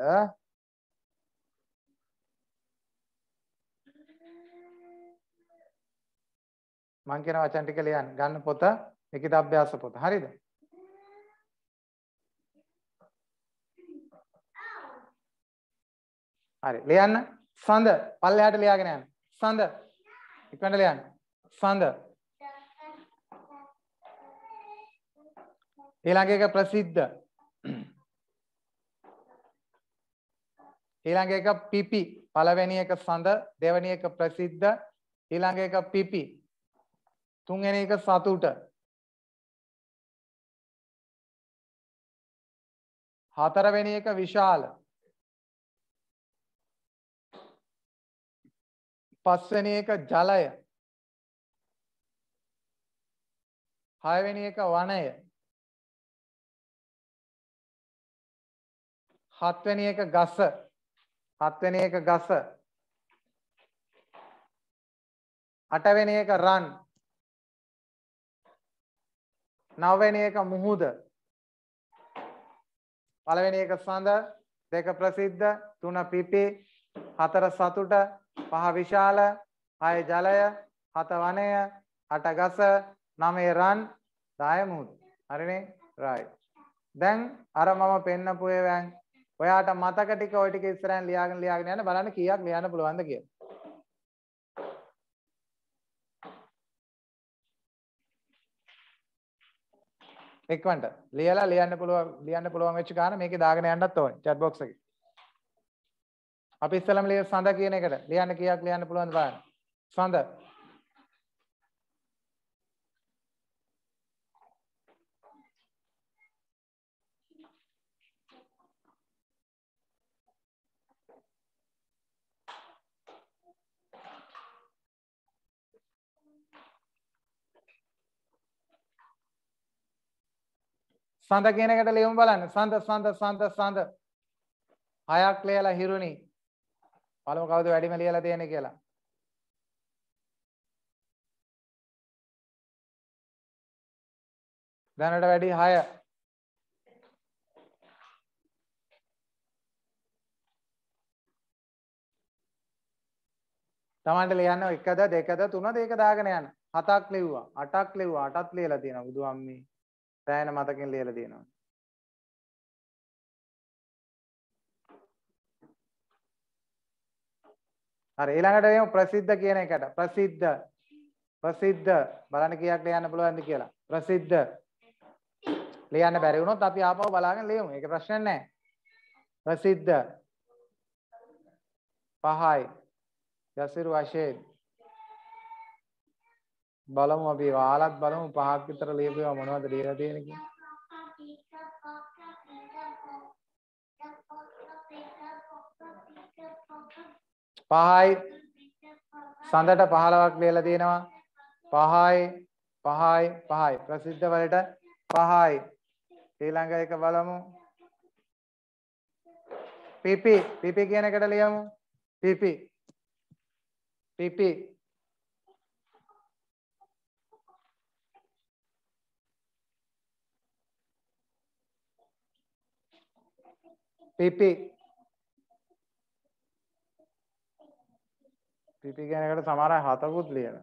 මං කියන වචන ටික ලියන්න ගන්න පොත ලිඛිත අභ්‍යාස පොත හරිද හරි ලියන්න සඳ පල්ලෙහාට ලියාගෙන යන්න. සඳ ඉක්මනට ලියන්න. සඳ ඊළඟ එක ප්‍රසිද්ධ. ඊළඟ එක පිපි. පළවෙනි එක සඳ, දෙවෙනි එක ප්‍රසිද්ධ, ඊළඟ එක පිපි. තුන්වෙනි එක සතුට. හතරවෙනි එක විශාල. පස්වෙනි එක ජලය. හයවෙනි එක වනය. හත්වෙනි එක ගස. හත්වෙනි එක ගස. අටවෙනි එක රන්. නවවෙනි එක මුහුද. පළවෙනි එක සඳ, දෙක ප්‍රසිද්ධ, තුන පිපි, හතර සතුට, පහ විශාල හය ජලය හත වනය අට ගස නමේ රන් දායමුත් හරිනේ රයි. දැන් අර මම පෙන්නපු ඒවෑන් ඔයාට මතක ටික ඔය ටික ඉස්සරහින් ලියාගෙන ලියාගෙන යන්න බලන්න කීයක් ලියන්න පුළුවන්ද කියලා. එක්වන්ට ලියලා ලියන්න පුළුවන් ලියන්න පුළුවන් වෙච්ච ගාන මේකේ දාගෙන යන්නත් ඕනේ chat box එකේ අපි ඉස්සලම ලිය සඳ කියන එකට ලියන්න කීයක් ලියන්න පුළුවන්ද බලන්න. සඳ. සඳ කියන එකට ලියමු බලන්න. සඳ සඳ සඳ සඳ. හයක් ලියලා හිරුණි. බලමු කවුද වැඩිම ලියලා තියෙන්නේ කියලා. දැනට වැඩි 6. තමන්ට ලියන්න එකද දෙකද තුනද ඒක දාගෙන යන්න. හතක් ලිව්වා, අටක් ලිව්වා, අටත් ලියලා තියෙනවා බුදුම්මේ. සෑහෙන මතකින් ලියලා තියෙනවා. හරි ඊළඟට එමු ප්‍රසිද්ධ කියන එකට ප්‍රසිද්ධ ප්‍රසිද්ධ බලන්න කීයක් ලියන්න පුළුවන්ද කියලා ප්‍රසිද්ධ ලියන්න බැරි වුණොත් අපි ආපහු බලාගෙන ලියමු ඒක ප්‍රශ්නයක් නැහැ ප්‍රසිද්ධ පහයි යසිරු වශයෙන් බලමු අපි වාලත් බලමු පහක් විතර ලියපුවා මොනවද ලියලා තියෙන්නේ කියලා 5යි සඳට 15ක් ලියලා දෙනවා 5යි 5යි 5යි ප්‍රසිද්ධ වලට 5යි ඊළඟ එක බලමු පිපි පිපි කියන එකට ලියමු පිපි පිපි පිපි පිපි කියන එකට සමහර අය හතකුත් ලියන.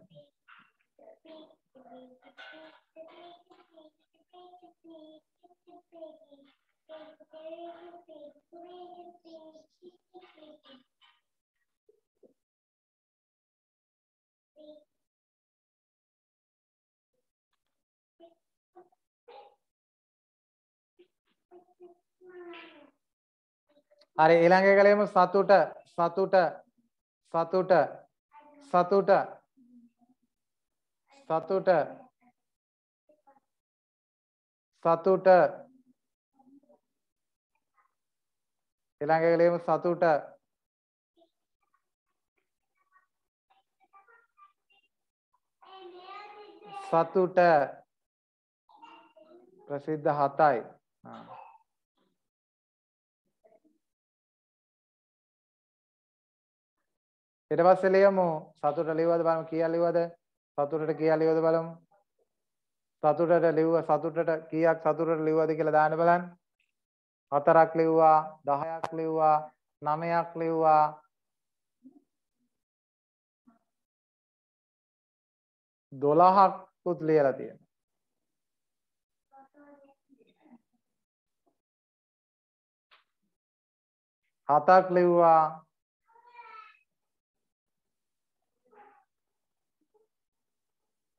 හරි ඊළඟ එකලෙම සතුට සතුට සතුට සතුට සතුට සතුට ඊළඟ ගලේම සතුට සතුට ප්‍රසිද්ධ හතයි. ආ ඊට පස්සේ ලියමු සතුට ලිව්වද බලමු කීයක් ලිව්වද සතුටට කීයක් ලිව්වද බලමු සතුටට ලිව්ව සතුටට කීයක් සතුටට ලිව්වද කියලා දාන්න බලන්න හතරක් ලිව්වා 10ක් ලිව්වා 9ක් ලිව්වා දොළහක් උත් ලියලා තියෙන හතක් ලිව්වා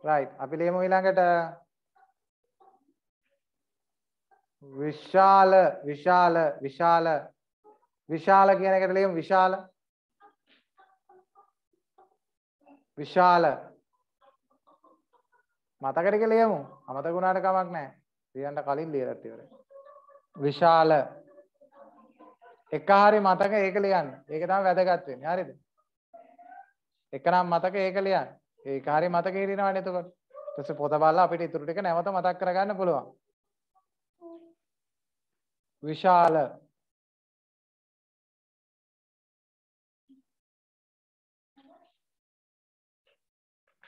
right අපි ලියමු ඊළඟට විශාල විශාල විශාල විශාල කියන එකට ලියමු විශාල විශාල මතකද කියලා ලියමු අමතක වුණාට කමක් නැහැ ලියන්න කලින් ලියලා ඉවරයි විශාල එක හරි මතක ඒක ලියන්න ඒක තමයි වැදගත් වෙන්නේ හරිද එක නම් මතක ඒක ලියන්න ඒක හරි මතක හිටිනවනේ එතකොට. ඊට පස්සේ පොත බලලා අපිට ඊටු ටික නැවත මතක් කරගන්න පුළුවන්. විශාල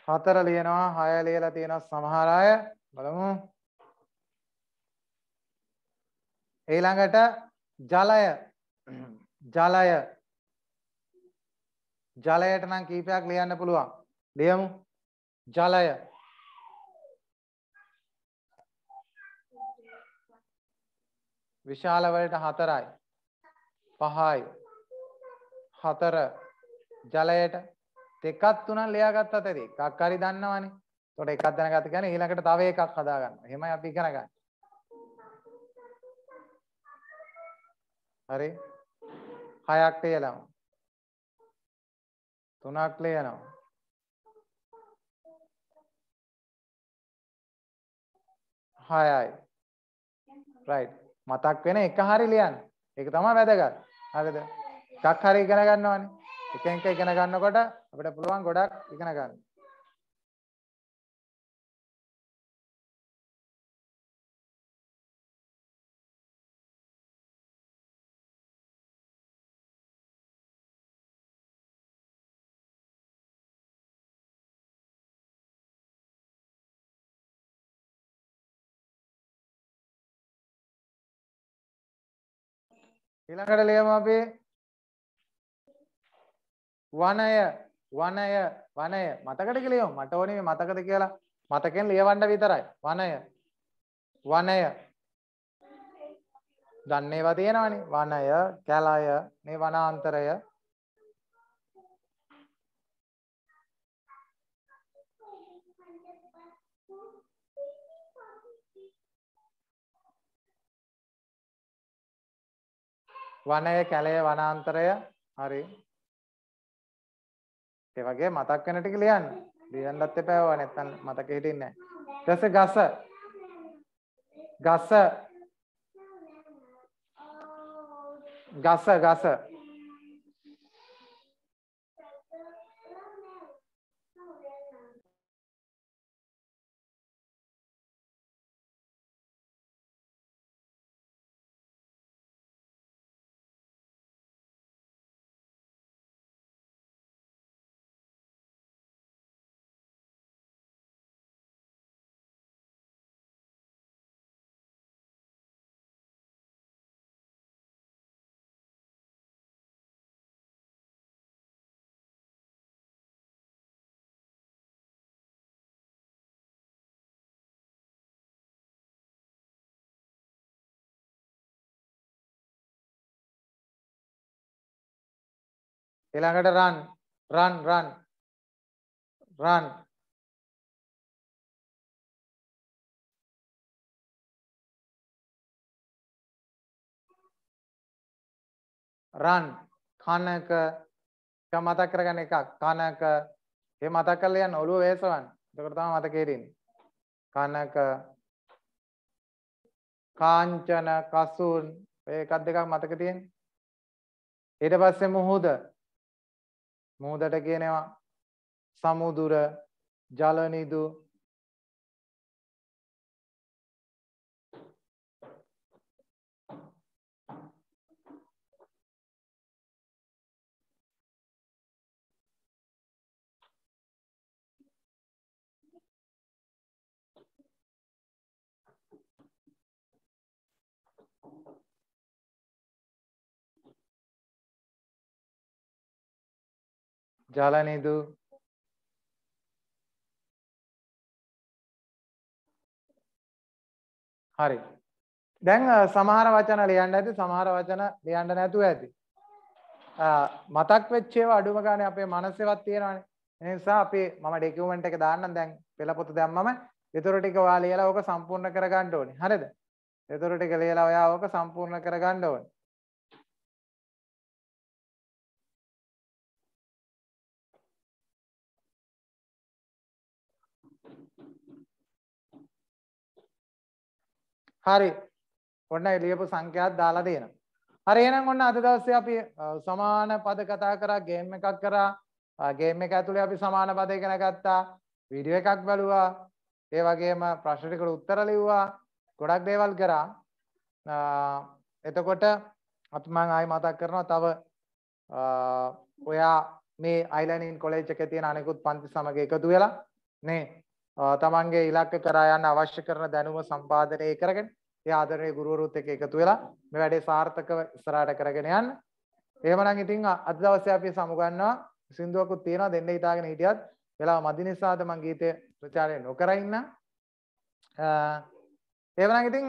හතර ලියනවා හය ලියලා තියෙනවා සමහර අය බලමු ඊළඟට ජලය ජලය ජලයට නම් කීපයක් ලියන්න පුළුවන් ලියමු ජලය විශාල වලට හතරයි පහයි හතර ජලයට දෙකත් තුනක් ලියාගත්තත් ඇති එකක් හරි දන්නවනේ එතකොට එකක් දැනගත්ත කියන්නේ ඊළඟට තව එකක් හදාගන්න එහෙමයි අපි ඉගෙන ගන්න හරි හයක් ලියනවා තුනක් ලියනවා 6යි. right. මතක් වෙන එක හරි ලියන්න. ඒක තමයි වැදගත්. හරිද? එකක් හරි ඉගෙන ගන්නවනේ. එක එක ඉගෙන ගන්නකොට අපිට පුළුවන් ගොඩක් ඉගෙන ගන්න. ඊළඟට ලියමු අපි වනය වනය වනය මතකද කියලා ලියමු මට ඕනේ මේ මතකද කියලා මතකෙන් ලියවන්න විතරයි වනය වනය දන්නේවා තියෙනවනේ වනය කැලය මේ වනාන්තරය වනය කැලය වනාන්තරය හරි ඒ වගේ මතක් වෙන ටික ලියන්න. ලියන්නත් එපා ඒවා නැත්තම් මතක හිටින්නේ නැහැ. ඊට පස්සේ ගස ගස ගස ගස ඊළඟට run run run run run කනක මතක් කරගන්න එකක් කනක ඒ මතක් කරලා යන්න ඔළුව වේසවන්න එතකොට තමයි මතකේ ඉන්නේ කනක කාංචන කසුන් ඔය එකක් දෙකක් මතක තියෙන ඊට පස්සේ මුහුද මුහුදට කියනවා සමුදුර ජලනිදු ජාලා නේද? හරි. දැන් සමහර වචන ලියන්න ඇති සමහර වචන ලියන්න නැතුව ඇති. මතක් වෙච්ච ඒවා අඩුම ගානේ අපේ මනසෙවත් තියෙනවානේ. ඒ නිසා අපි මම ඩොකියුමන්ට් එක දාන්නම් දැන් පෙළපොත දැම්මම ඊතර ටික ඔයා ලියලා ඕක සම්පූර්ණ කරගන්න ඕනේ. හරිද? ඊතර ටික ලියලා ඔයා ඕක සම්පූර්ණ කරගන්න ඕනේ. හරි ඔන්න එලියපු සංඛ්‍යාත් දාලා දෙනවා. හරි එහෙනම් ඔන්න අද දවසේ අපි සමාන පද කතා කරා ගේම් එකක් කරා ගේම් එක ඇතුලේ අපි සමාන පද ඉගෙන ගත්තා වීඩියෝ එකක් බලුවා ඒ වගේම ප්‍රශ්න ටිකට උත්තර ලිව්වා ගොඩක් දේවල් කරා එතකොට අපි මම ආයෙ මතක් කරනවා තව ඔයා මේ අයිලන්ඩ් ඉන් කොලෙජ් එකේ තියෙන අනෙකුත් පන්ති සමග එකතු වෙලා නේ තමන්ගේ ඉලක්ක කරා යන්න අවශ්‍ය කරන දැනුම සම්පාදනය කරගෙන ඒ ආදරණීය ගුරුවරුත් එක්ක එකතු වෙලා මේ වැඩේ සාර්ථකව ඉස්සරහට කරගෙන යන්න. එහෙමනම් ඉතින් අද දවසේ අපි සමුගන්නවා සින්දුවකුත් තියෙනවා දෙන්න හිතාගෙන හිටියත් වෙලාව මදි නිසාද මම ගීතය ප්‍රචාරය නොකර ඉන්න. එහෙමනම් ඉතින්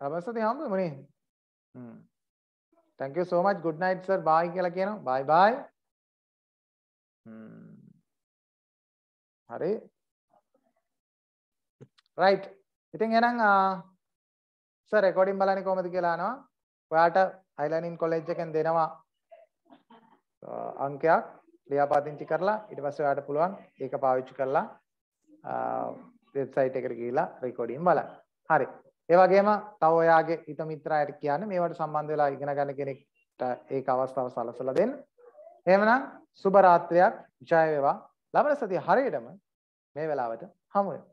අවසති හම්බුනේ. thank you so much good night sir bye කියලා කියනවා bye bye හරි රයි් ඉතින් එනම් රෙකෝඩින් බලනි කොමති කියලානවා ඔයාට අයිලනින් කොලෙජ් එකෙන් දෙනවා අංකයක් ලියාපාතිංචි කරලා ඉට පස්ස යාට පුළුවන් ඒක පාවිච්චි කරලා වෙබ්සයිට් එකට කියලා රෙකෝඩින් බල හරි ඒවගේම තව ඔයාගේ හිත මිත්‍රායට කියන්න මේවට සම්බන්ධ වෙලා ඉගෙන ගන්න කෙනෙක්ට ඒක අවස්ථාව සලසලා දෙන්න එහෙමනම් සුබ රාත්‍රියක් ජය වේවා. ලබන සතිය හරියටම මේ වෙලාවට හමු වෙමු.